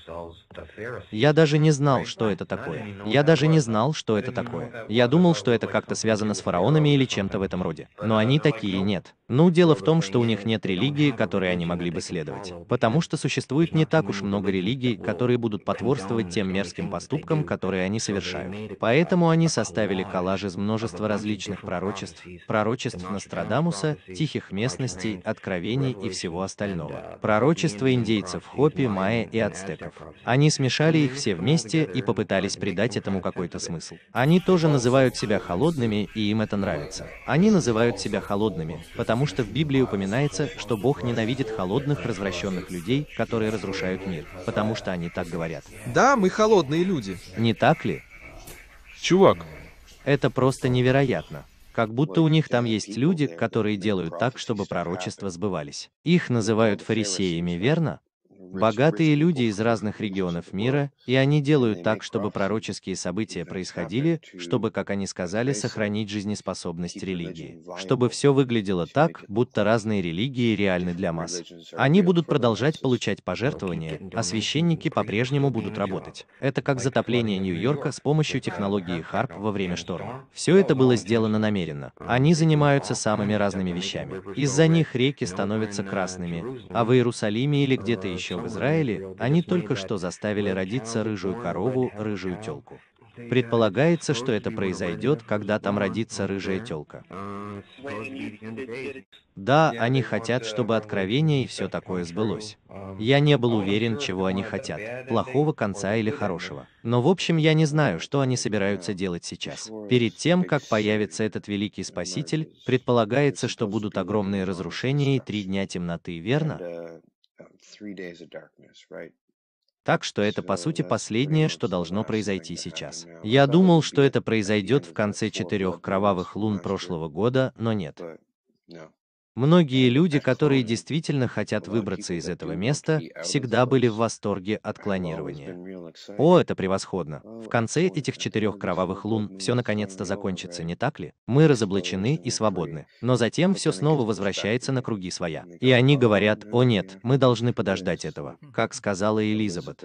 Я даже не знал, что это такое. Я даже не знал, что это такое. Я думал, что это как-то связано с фараонами или чем-то в этом роде. Но они такие нет. Ну, дело в том, что у них нет религии, которой они могли бы следовать. Потому что существует не так уж много религий, которые будут потворствовать тем мерзким поступкам, которые они совершают. Поэтому они составили коллаж из множества различных пророчеств, пророчеств Нострадамуса, тихих местностей, откровений и всего остального. Пророчества индейцев Хопи, Майя и ацтеков. Они смешали их все вместе и попытались придать этому какой-то смысл. Они тоже называют себя холодными, и им это нравится. Они называют себя холодными, потому что в Библии упоминается, что Бог ненавидит холодных, развращенных людей, которые разрушают мир, потому что они так говорят. Да, мы холодные люди. Не так ли? Чувак. Это просто невероятно. Как будто у них там есть люди, которые делают так, чтобы пророчества сбывались. Их называют фарисеями, верно? богатые люди из разных регионов мира, и они делают так, чтобы пророческие события происходили, э, чтобы, как они сказали, сохранить жизнеспособность религии, чтобы все выглядело так, будто разные религии реальны для масс. Они будут продолжать получать пожертвования, а священники по-прежнему будут работать. Это как затопление Нью-Йорка с помощью технологии ХАРП во время шторма. Все это было сделано uh, намеренно. Uh, они занимаются самыми разными вещами. Из-за них реки становятся uh, красными, а в Иерусалиме или где-то еще в Израиле они только что заставили родиться рыжую корову, рыжую телку. Предполагается, что это произойдет, когда там родится рыжая телка. Да, они хотят, чтобы откровение и все такое сбылось. Я не был уверен, чего они хотят, плохого конца или хорошего. Но в общем, я не знаю, что они собираются делать сейчас. Перед тем, как появится этот великий спаситель, предполагается, что будут огромные разрушения и три дня темноты, верно? Э, так что это, по сути, последнее, что должно произойти сейчас. Я думал, что это произойдет в конце четырех кровавых лун прошлого года, но нет. Многие люди, которые действительно хотят выбраться из этого места, всегда были в восторге от клонирования. О, это превосходно! В конце этих четырех кровавых лун все наконец-то закончится, не так ли? Мы разоблачены и свободны. Но затем все снова возвращается на круги своя. И они говорят, о нет, мы должны подождать этого, как сказала Элизабет.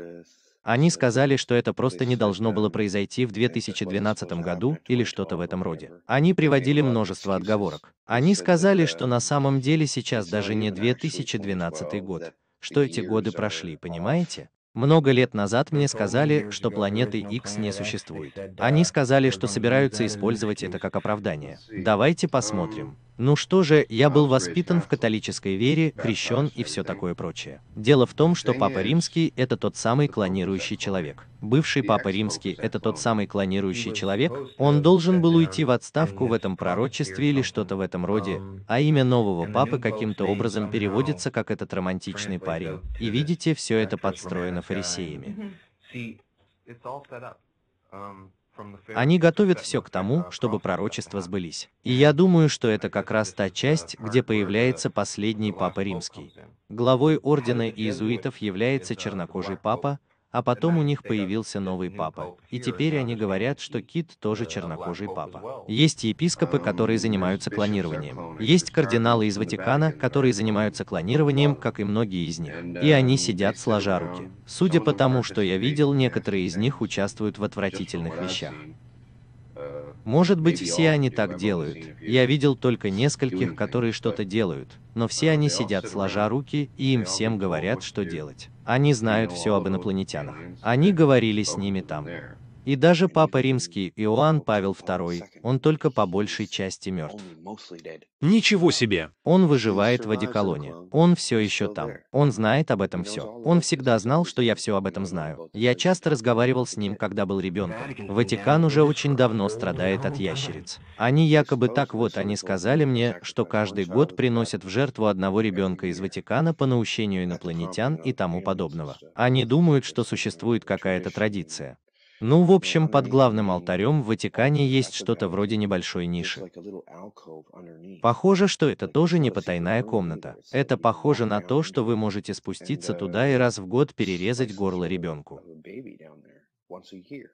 Они сказали, что это просто не должно было произойти в 2012 году или что-то в этом роде. Они приводили множество отговорок. Они сказали, э, что на самом деле сейчас даже не 2012 год, что эти годы прошли, понимаете? Много лет назад мне сказали, что планеты X не существует. Они сказали, что собираются использовать это как оправдание. Давайте эм, посмотрим. Ну что же, я был воспитан в католической вере, крещен и все такое прочее. Дело в том, что Папа Римский – это тот самый клонирующий человек. Бывший Папа Римский – это тот самый клонирующий человек, он должен был уйти в отставку в этом пророчестве или что-то в этом роде, а имя нового папы каким-то образом переводится как этот романтичный парень. И видите, все это подстроено фарисеями. Они готовят все к тому, чтобы пророчества сбылись. И я думаю, что это как раз та часть, где появляется последний Папа Римский. Главой ордена иезуитов является чернокожий папа, а потом у них появился новый папа. И теперь они говорят, что Кит тоже чернокожий папа. Есть епископы, um, которые занимаются клонированием. Есть кардиналы из Ватикана, которые занимаются клонированием, как и многие из них. И uh, они сидят сложа руки. Судя по тому, что я видел, некоторые из них участвуют в отвратительных вещах. Может быть, все они так делают. Я видел только нескольких, которые что-то делают. Но все они сидят сложа руки, и им всем говорят, что делать. Они знают все об инопланетянах. Они говорили с ними там. И даже Папа Римский, Иоанн Павел II, он только по большей части мертв. Ничего себе! Он выживает в одеколоне. Он все еще там. Он знает об этом все. Он всегда знал, что я все об этом знаю. Я часто разговаривал с ним, когда был ребенком. Ватикан уже очень давно страдает от ящериц. Они якобы так вот, они сказали мне, что каждый год приносят в жертву одного ребенка из Ватикана по наущению инопланетян и тому подобного. Они думают, что существует какая-то традиция. Ну, в общем, под главным алтарем в Ватикане есть что-то вроде небольшой ниши. Похоже, что это тоже не потайная комната. Это похоже на то, что вы можете спуститься туда и раз в год перерезать горло ребенку.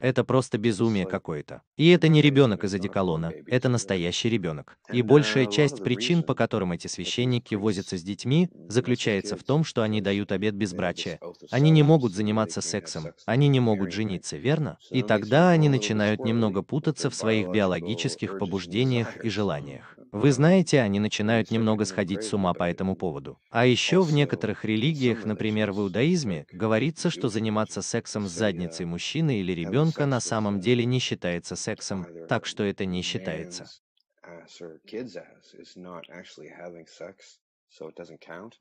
Это просто безумие какое-то. И это не ребенок из одеколона, это настоящий ребенок. И uh, большая часть причин, по которым эти священники возятся с детьми, заключается в том, что они дают обед безбрачия. Они не могут заниматься сексом, они не могут жениться, верно? И тогда они начинают немного путаться в своих биологических побуждениях и hmm. желаниях. Вы знаете, они начинают немного сходить с ума по этому поводу. А еще в некоторых религиях, например, в иудаизме, говорится, что заниматься сексом с uh, задницей мужчины мужчины или ребенка на самом uh, деле не считается сексом, так что это не считается.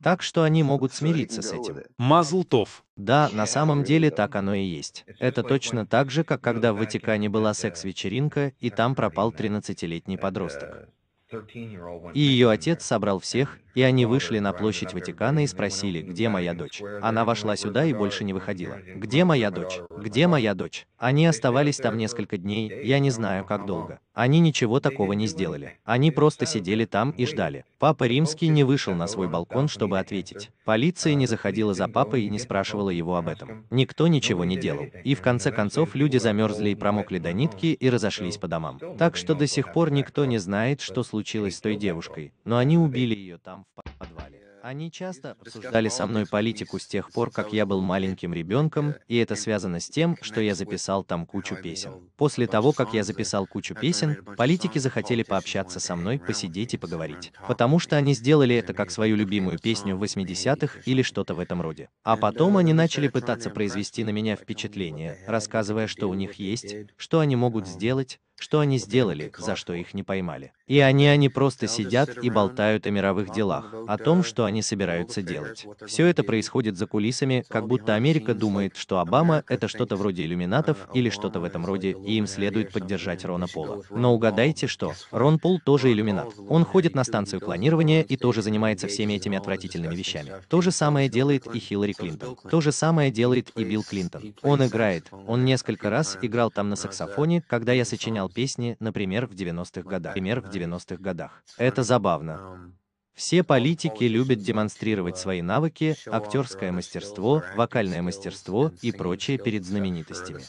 Так что они могут смириться с этим. Мазлтов. Да, на самом деле так оно и есть. Это точно так же, как когда в Ватикане была секс-вечеринка, и там пропал 13-летний подросток. Uh, и ее отец собрал всех, и они вышли на площадь Ватикана и спросили, где моя дочь. Она вошла сюда и больше не выходила. Где моя дочь? Где моя дочь? Они оставались там несколько дней, я не знаю, как долго. Они ничего такого не сделали. Они просто сидели там и ждали. Папа Римский не вышел на свой балкон, чтобы ответить. Полиция не заходила за папой и не спрашивала его об этом. Никто ничего не делал. И в конце концов люди замерзли и промокли до нитки и разошлись по домам. Так что до сих пор никто не знает, что случилось с той девушкой, но они убили ее там в подвале. Они часто обсуждали со мной политику с тех пор, как я был маленьким ребенком, и это связано с тем, что я записал там кучу песен. После того, как я записал кучу песен, политики захотели пообщаться со мной, посидеть и поговорить. Потому что они сделали это как свою любимую песню в 80-х или что-то в этом роде. А потом они начали пытаться произвести на меня впечатление, рассказывая, что у них есть, что они могут сделать, что они сделали, за что их не поймали. И они, они просто сидят и болтают о мировых делах, о том, что они собираются делать. Все это происходит за кулисами, как будто Америка думает, что Обама — это что-то вроде иллюминатов или что-то в этом роде, и им следует поддержать Рона Пола. Но угадайте что? Рон Пол тоже иллюминат. Он ходит на станцию клонирования и тоже занимается всеми этими отвратительными вещами. То же самое делает и Хиллари Клинтон. То же самое делает и Билл Клинтон. Он играет. Он несколько раз играл там на саксофоне, когда я сочинял написал песни, например, в 90-х годах. Например, в 90-х годах. Это забавно. Все политики любят демонстрировать свои навыки, актерское мастерство, вокальное мастерство и прочее перед знаменитостями.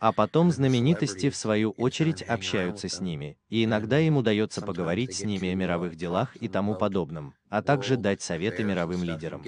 А потом знаменитости, в свою очередь, общаются с ними, и иногда им удается поговорить с ними о мировых делах и тому подобном а также дать советы мировым лидерам.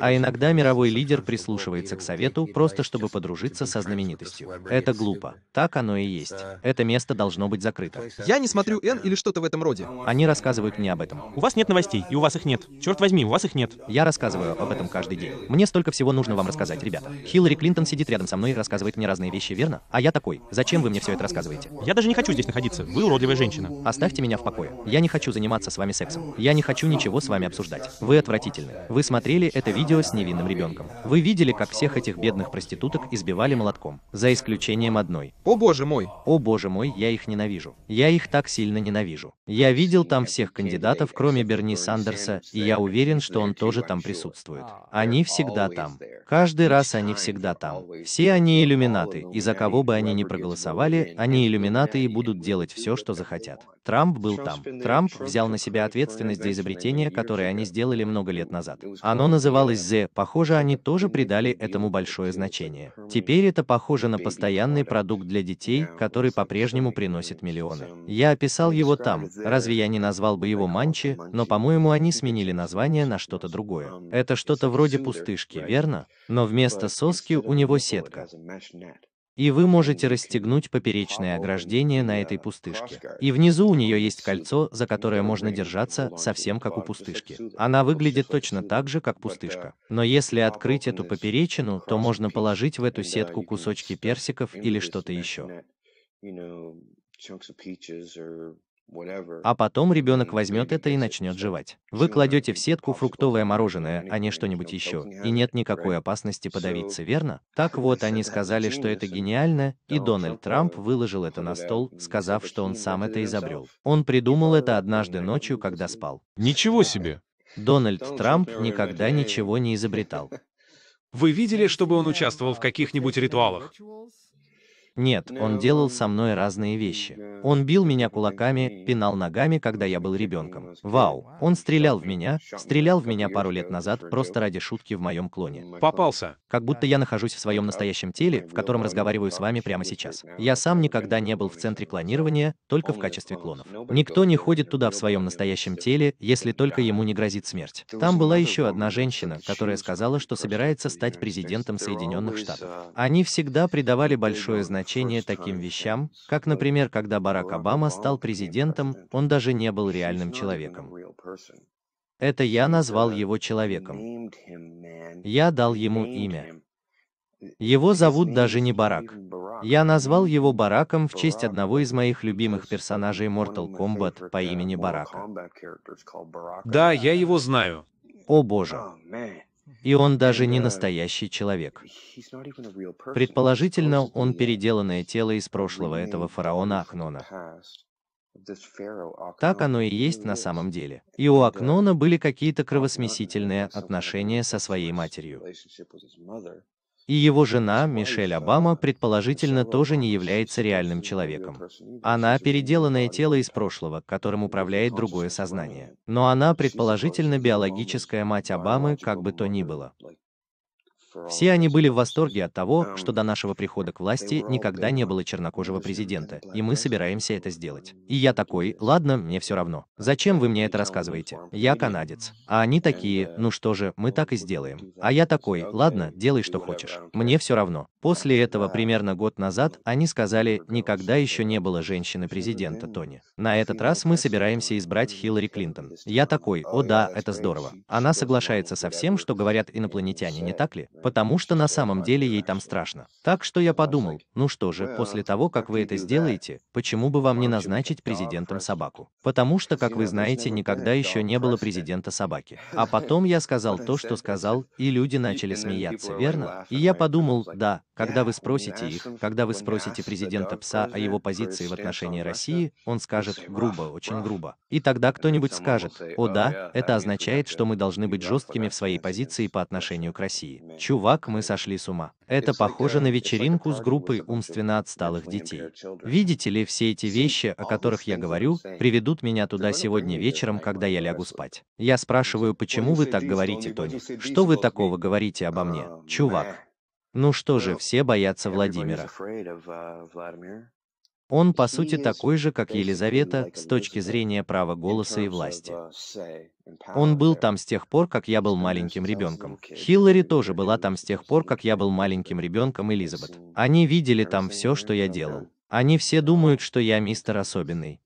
А иногда мировой лидер прислушивается к совету, просто чтобы подружиться со знаменитостью. Это глупо. Так оно и есть. Это место должно быть закрыто. Я не смотрю Н или что-то в этом роде. Они рассказывают мне об этом. У вас нет новостей, и у вас их нет. Черт возьми, у вас их нет. Я рассказываю об этом каждый день. Мне столько всего нужно вам рассказать, ребята. Хиллари Клинтон сидит рядом со мной и рассказывает мне разные вещи, верно? А я такой. Зачем вы мне все это рассказываете? Я даже не хочу здесь находиться. Вы уродливая женщина. Оставьте меня в покое. Я не хочу заниматься с вами сексом. Я не хочу ничего с вами обсуждать. Вы отвратительны. Вы смотрели это видео с невинным ребенком. Вы видели, как всех этих бедных проституток избивали молотком. За исключением одной. О боже мой. О боже мой, я их ненавижу. Я их так сильно ненавижу. Я видел там всех кандидатов, кроме Берни Сандерса, и я уверен, что он тоже там присутствует. Они всегда там. Каждый раз они всегда там. Все они иллюминаты, и за кого бы они ни проголосовали, они иллюминаты и будут делать все, что захотят. Трамп был там. Трамп взял на себя ответственность за изобретение, которое они сделали много лет назад. Оно называлось The, похоже, они тоже придали этому большое значение. Теперь это похоже на постоянный продукт для детей, который по-прежнему приносит миллионы. Я описал его там, разве я не назвал бы его Манчи, но, по-моему, они сменили название на что-то другое. Это что-то вроде пустышки, верно? Но вместо соски у него сетка. И вы можете расстегнуть поперечное ограждение на этой пустышке. И внизу у нее есть кольцо, за которое можно держаться, совсем как у пустышки. Она выглядит точно так же, как пустышка. Но если открыть эту поперечину, то можно положить в эту сетку кусочки персиков или что-то еще. А потом ребенок возьмет это и начнет жевать. Вы кладете в сетку фруктовое мороженое, а не что-нибудь еще, и нет никакой опасности подавиться, верно? Так вот, они а сказали, что это гениально, и Дональд Трамп выложил это на стол, сказав, что он сам это изобрел. Он придумал это однажды ночью, когда спал. Ничего себе! Дональд Трамп никогда ничего не изобретал. Вы видели, чтобы он участвовал в каких-нибудь ритуалах? Нет, он делал со мной разные вещи. Он бил меня кулаками, пинал ногами, когда я был ребенком. Вау, он стрелял в меня, стрелял в меня пару лет назад просто ради шутки в моем клоне. Попался. Как будто я нахожусь в своем настоящем теле, в котором разговариваю с вами прямо сейчас. Я сам никогда не был в центре клонирования, только в качестве клонов. Никто не ходит туда в своем настоящем теле, если только ему не грозит смерть. Там была еще одна женщина, которая сказала, что собирается стать президентом Соединенных Штатов. Они всегда придавали большое значение значение таким вещам, как, например, когда Барак Обама стал президентом, он даже не был реальным человеком. Это я назвал его человеком. Я дал ему имя. Его зовут даже не Барак. Я назвал его Бараком в честь одного из моих любимых персонажей Mortal Kombat по uh, имени Барака. Да, я его знаю. О боже. Oh, и он даже не uh, настоящий человек. Предположительно, он uh, переделанное тело из прошлого этого фараона Акнона. Так оно и есть на самом деле. И у uh, Акнона были какие-то кровосмесительные отношения со своей матерью. И его жена, Мишель Обама, предположительно тоже не является реальным человеком. Она переделанное тело из прошлого, которым управляет другое сознание. Но она предположительно биологическая мать Обамы, как бы то ни типа было. Все они были в восторге от того, что до нашего прихода к власти никогда не было чернокожего президента, и мы собираемся это сделать. И я такой, ладно, мне все равно. Зачем вы мне это рассказываете? Я канадец. А они такие, ну что же, мы так и сделаем. А я такой, ладно, делай что хочешь. Мне все равно. После этого, примерно год назад, они сказали, никогда еще не было женщины президента, Тони. На этот раз мы собираемся избрать Хиллари Клинтон. Я такой, о да, это здорово. Она соглашается со всем, что говорят инопланетяне, не так ли? потому что на самом деле ей там страшно. Так что я подумал, ну что же, после того, как вы это сделаете, почему бы вам не назначить президентом собаку? Потому что, как вы знаете, никогда еще не было президента собаки. А потом я сказал то, что сказал, и люди начали смеяться, верно? И я подумал, да, когда вы спросите их, когда вы спросите президента ПСА о его позиции в отношении России, он скажет грубо, очень грубо. И тогда кто-нибудь скажет, э, о да, это означает, что мы должны быть жесткими в своей позиции по отношению к России. Чувак, мы сошли с ума. Это похоже на вечеринку с группой умственно отсталых детей. Видите ли, все эти вещи, о которых я говорю, приведут меня туда сегодня вечером, когда я лягу спать. Я спрашиваю, почему вы так говорите, Тони? Что вы такого говорите обо мне? Чувак, ну что же, все боятся Владимира. Uh, Он, по сути, такой же, как Елизавета, с точки зрения права голоса и власти. Uh, Он был там с тех пор, как я был маленьким ребенком. Хиллари тоже была там с тех пор, как я был маленьким ребенком, Элизабет. Они видели там все, что я делал. Они все думают, что я мистер особенный.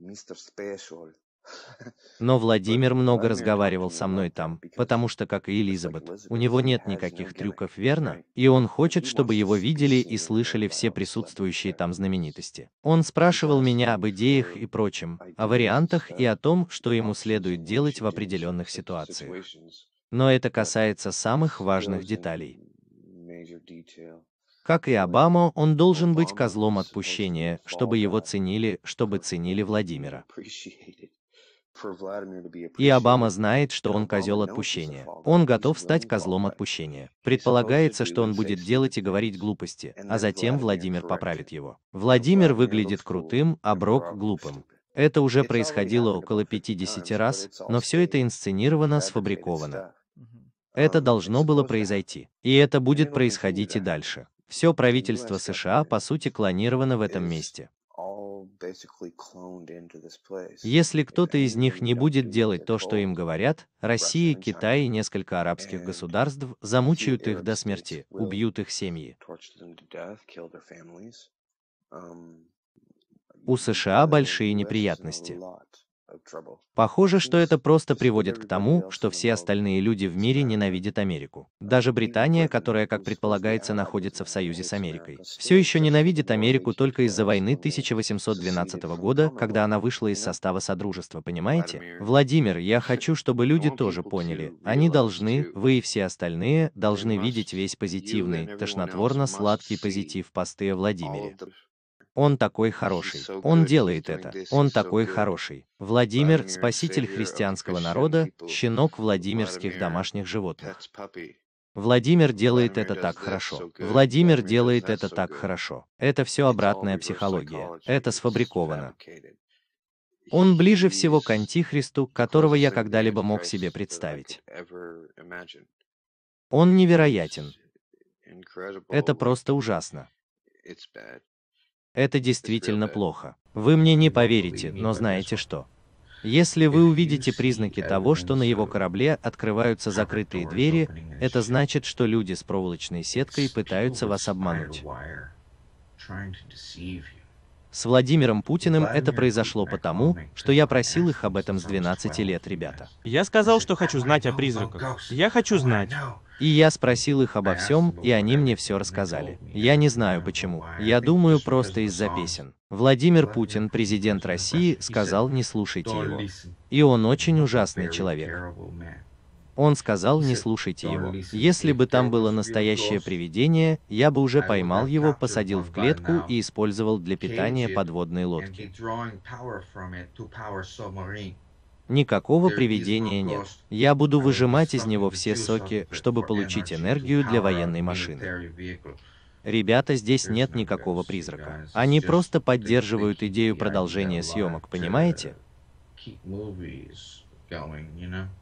Но Владимир много разговаривал со мной там, потому что, как и Элизабет, у него нет никаких трюков, верно? И он хочет, чтобы его видели и слышали все присутствующие там знаменитости. Он спрашивал меня об идеях и прочем, о вариантах и о том, что ему следует делать в определенных ситуациях. Но это касается самых важных деталей. Как и Обама, он должен быть козлом отпущения, чтобы его ценили, чтобы ценили Владимира. И Обама знает, что он козел отпущения. Он готов стать козлом отпущения. Предполагается, что он будет делать и говорить глупости, а затем Владимир поправит его. Владимир выглядит крутым, а Брок – глупым. Это уже происходило около 50 раз, но все это инсценировано, сфабриковано. Это um, должно было произойти. И это будет происходить и дальше. Все правительство США, по сути, клонировано в этом месте. Если кто-то из них не будет делать то, что им говорят, Россия, Китай и несколько арабских государств замучают их до смерти, убьют их семьи. Um, У США большие неприятности. Похоже, что это просто приводит к тому, что все остальные люди в мире ненавидят Америку. Даже Британия, которая, как предполагается, находится в союзе с Америкой, все еще ненавидит Америку только из-за войны 1812 года, когда она вышла из состава Содружества, понимаете? Владимир, я хочу, чтобы люди тоже поняли, они должны, вы и все остальные, должны видеть весь позитивный, тошнотворно-сладкий позитив посты о Владимире. Он такой хороший. Он делает это. Он такой хороший. Владимир – спаситель христианского народа, щенок владимирских домашних животных. Владимир делает это так хорошо. Владимир делает это так хорошо. Это все обратная психология. Это сфабриковано. Он ближе всего к Антихристу, которого я когда-либо мог себе представить. Он невероятен. Это просто ужасно. Это действительно плохо. Вы мне не поверите, но знаете что? Если вы увидите признаки того, что на его корабле открываются закрытые двери, это значит, что люди с проволочной сеткой пытаются вас обмануть. С Владимиром Путиным это произошло потому, что я просил их об этом с 12 лет, ребята. Я сказал, что хочу знать о призраках. Я хочу oh, знать. И я спросил их обо всем, и они мне все рассказали. Я не знаю почему. Я думаю, просто из-за песен. Владимир Путин, президент России, сказал, не слушайте его. И он очень ужасный человек. Он сказал, не слушайте его. Если бы там было настоящее привидение, я бы уже поймал его, посадил в клетку и использовал для питания подводной лодки. Никакого приведения нет. Я буду выжимать из него все соки, чтобы получить энергию для военной машины. Ребята, здесь нет никакого призрака. Они просто поддерживают идею продолжения съемок, понимаете?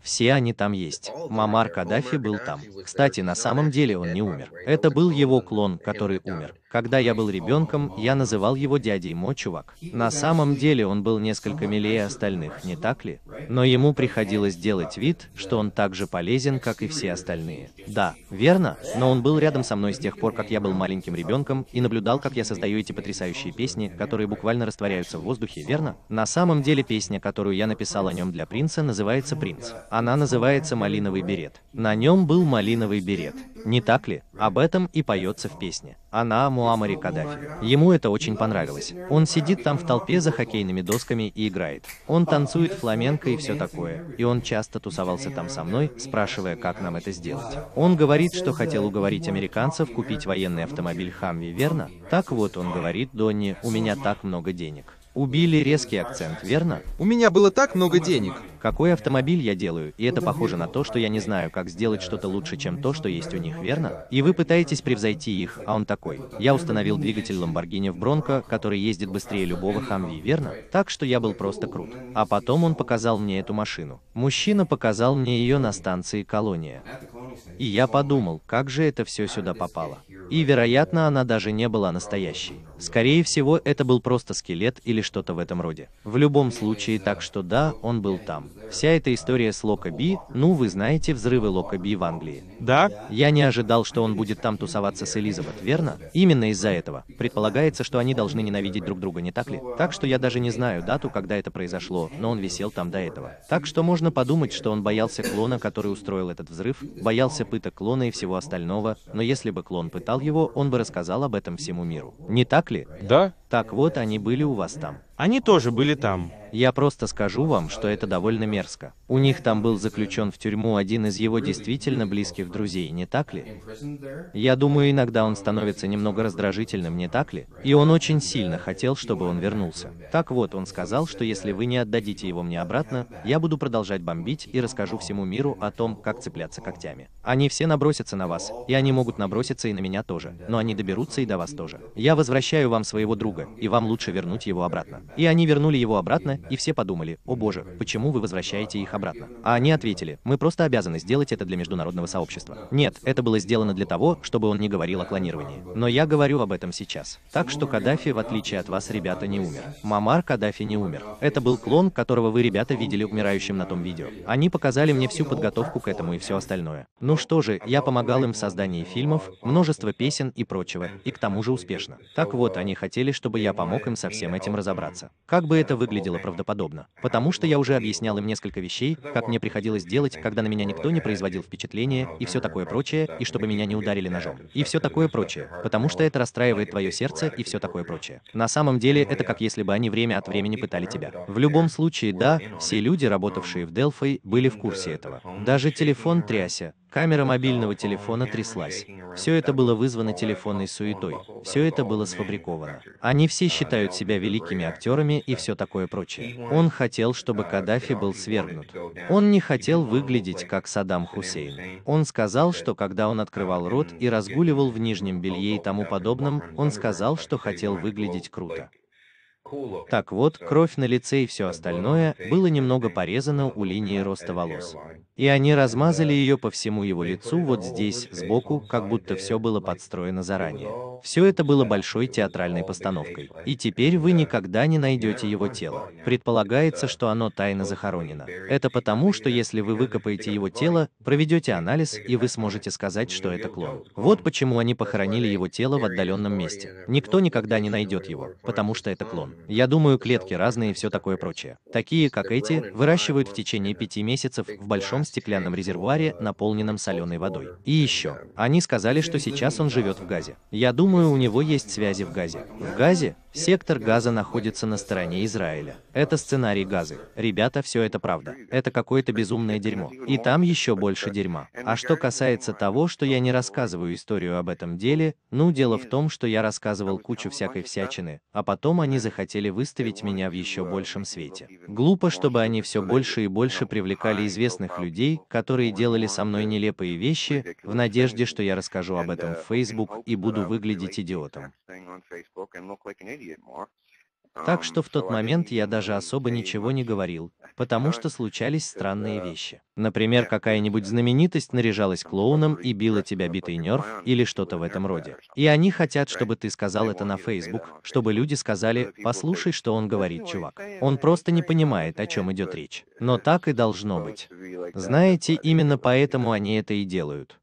Все они там есть. Мамар Каддафи был там. Кстати, на самом деле он не умер. Это был его клон, который умер. Когда я был ребенком, я называл его дядей Мо, чувак. На самом деле он был несколько милее остальных, не так ли? Но ему приходилось делать вид, что он так же полезен, как и все остальные. Да, верно, но он был рядом со мной с тех пор, как я был маленьким ребенком и наблюдал, как я создаю эти потрясающие песни, которые буквально растворяются в воздухе, верно? На самом деле песня, которую я написал о нем для принца, называется «Принц». Она называется «Малиновый берет». На нем был малиновый берет. Не так ли? Об этом и поется в песне. Она о Муамаре Каддафи. Ему это очень понравилось. Он сидит там в толпе за хоккейными досками и играет. Он танцует фламенко и все такое. И он часто тусовался там со мной, спрашивая, как нам это сделать. Он говорит, что хотел уговорить американцев купить военный автомобиль Хамви, верно? Так вот он говорит, Донни, у меня так много денег. Убили резкий акцент, верно? У меня было так много денег какой автомобиль я делаю, и это похоже на то, что я не знаю, как сделать что-то лучше, чем то, что есть у них, верно? И вы пытаетесь превзойти их, а он такой. Я установил двигатель Lamborghini в Бронко, который ездит быстрее любого Хамви, верно? Так что я был просто крут. А потом он показал мне эту машину. Мужчина показал мне ее на станции Колония. И я подумал, как же это все сюда попало. И, вероятно, она даже не была настоящей. Скорее всего, это был просто скелет или что-то в этом роде. В любом случае, так что да, он был там. was Вся эта история с Локоби, ну вы знаете взрывы Локоби в Англии. Да. Я не ожидал, что он будет там тусоваться с Элизабет, верно? Именно из-за этого. Предполагается, что они должны ненавидеть друг друга, не так ли? Так что я даже не знаю дату, когда это произошло, но он висел там до этого. Так что можно подумать, что он боялся клона, который устроил этот взрыв, боялся пыток клона и всего остального, но если бы клон пытал его, он бы рассказал об этом всему миру. Не так ли? Да. Так вот, они были у вас там. Они тоже были там. Я просто скажу вам, что это довольно мерзко. У них там был заключен в тюрьму один из его действительно близких друзей, не так ли? Я думаю, иногда он становится немного раздражительным, не так ли? И он очень сильно хотел, чтобы он вернулся. Так вот, он сказал, что если вы не отдадите его мне обратно, я буду продолжать бомбить и расскажу всему миру о том, как цепляться когтями. Они все набросятся на вас, и они могут наброситься и на меня тоже, но они доберутся и до вас тоже. Я возвращаю вам своего друга, и вам лучше вернуть его обратно. И они вернули его обратно, и все подумали, о боже, почему вы возвращаете возвращаете их обратно. А они ответили, мы просто обязаны сделать это для международного сообщества. Нет, это было сделано для того, чтобы он не говорил о клонировании. Но я говорю об этом сейчас. Так что Каддафи, в отличие от вас, ребята, не умер. Мамар Каддафи не умер. Это был клон, которого вы, ребята, видели умирающим на том видео. Они показали мне всю подготовку к этому и все остальное. Ну что же, я помогал им в создании фильмов, множество песен и прочего, и к тому же успешно. Так вот, они хотели, чтобы я помог им со всем этим разобраться. Как бы это выглядело правдоподобно? Потому что я уже объяснял им не несколько вещей, как мне приходилось делать, когда на меня никто не производил впечатления, и все такое прочее, и чтобы меня не ударили ножом, и все такое прочее, потому что это расстраивает твое сердце и все такое прочее. На самом деле это как если бы они время от времени пытали тебя. В любом случае, да, ну, все люди, работавшие в Delphi, были в курсе этого. Даже телефон тряся, Камера мобильного телефона тряслась. Все это было вызвано телефонной суетой. Все это было сфабриковано. Они все считают себя великими актерами и все такое прочее. Он хотел, чтобы Каддафи был свергнут. Он не хотел выглядеть как Саддам Хусейн. Он сказал, что когда он открывал рот и разгуливал в нижнем белье и тому подобном, он сказал, что хотел выглядеть круто. Так вот, кровь на лице и все остальное было немного порезано у линии роста волос. И они размазали ее по всему его лицу вот здесь, сбоку, как будто все было подстроено заранее. Все это было большой театральной постановкой. И теперь вы никогда не найдете его тело. Предполагается, что оно тайно захоронено. Это потому, что если вы выкопаете его тело, проведете анализ, и вы сможете сказать, что это клон. Вот почему они похоронили его тело в отдаленном месте. Никто никогда не найдет его, потому что это клон. Я думаю, клетки разные и все такое прочее. Такие, как эти, выращивают в течение пяти месяцев в большом стеклянном резервуаре, наполненном соленой водой. И еще. Они сказали, что сейчас он живет в Газе. Я думаю, у него есть связи в Газе. В Газе? Сектор Газа находится на стороне Израиля. Это сценарий Газы. Ребята, все это правда. Это какое-то безумное дерьмо. И там еще больше дерьма. А что касается того, что я не рассказываю историю об этом деле, ну дело в том, что я рассказывал кучу всякой всячины, а потом они захотели выставить меня в еще большем свете. Глупо, чтобы они все больше и больше привлекали известных людей, которые делали со мной нелепые вещи, в надежде, что я расскажу об этом в Facebook и буду выглядеть идиотом. Так что в тот момент я даже особо ничего не говорил, потому что случались странные вещи. Например, какая-нибудь знаменитость наряжалась клоуном и била тебя битой нерв или что-то в этом роде. И они хотят, чтобы ты сказал это на Facebook, чтобы люди сказали «послушай, что он говорит, чувак». Он просто не понимает, о чем идет речь. Но так и должно быть. Знаете, именно поэтому они это и делают.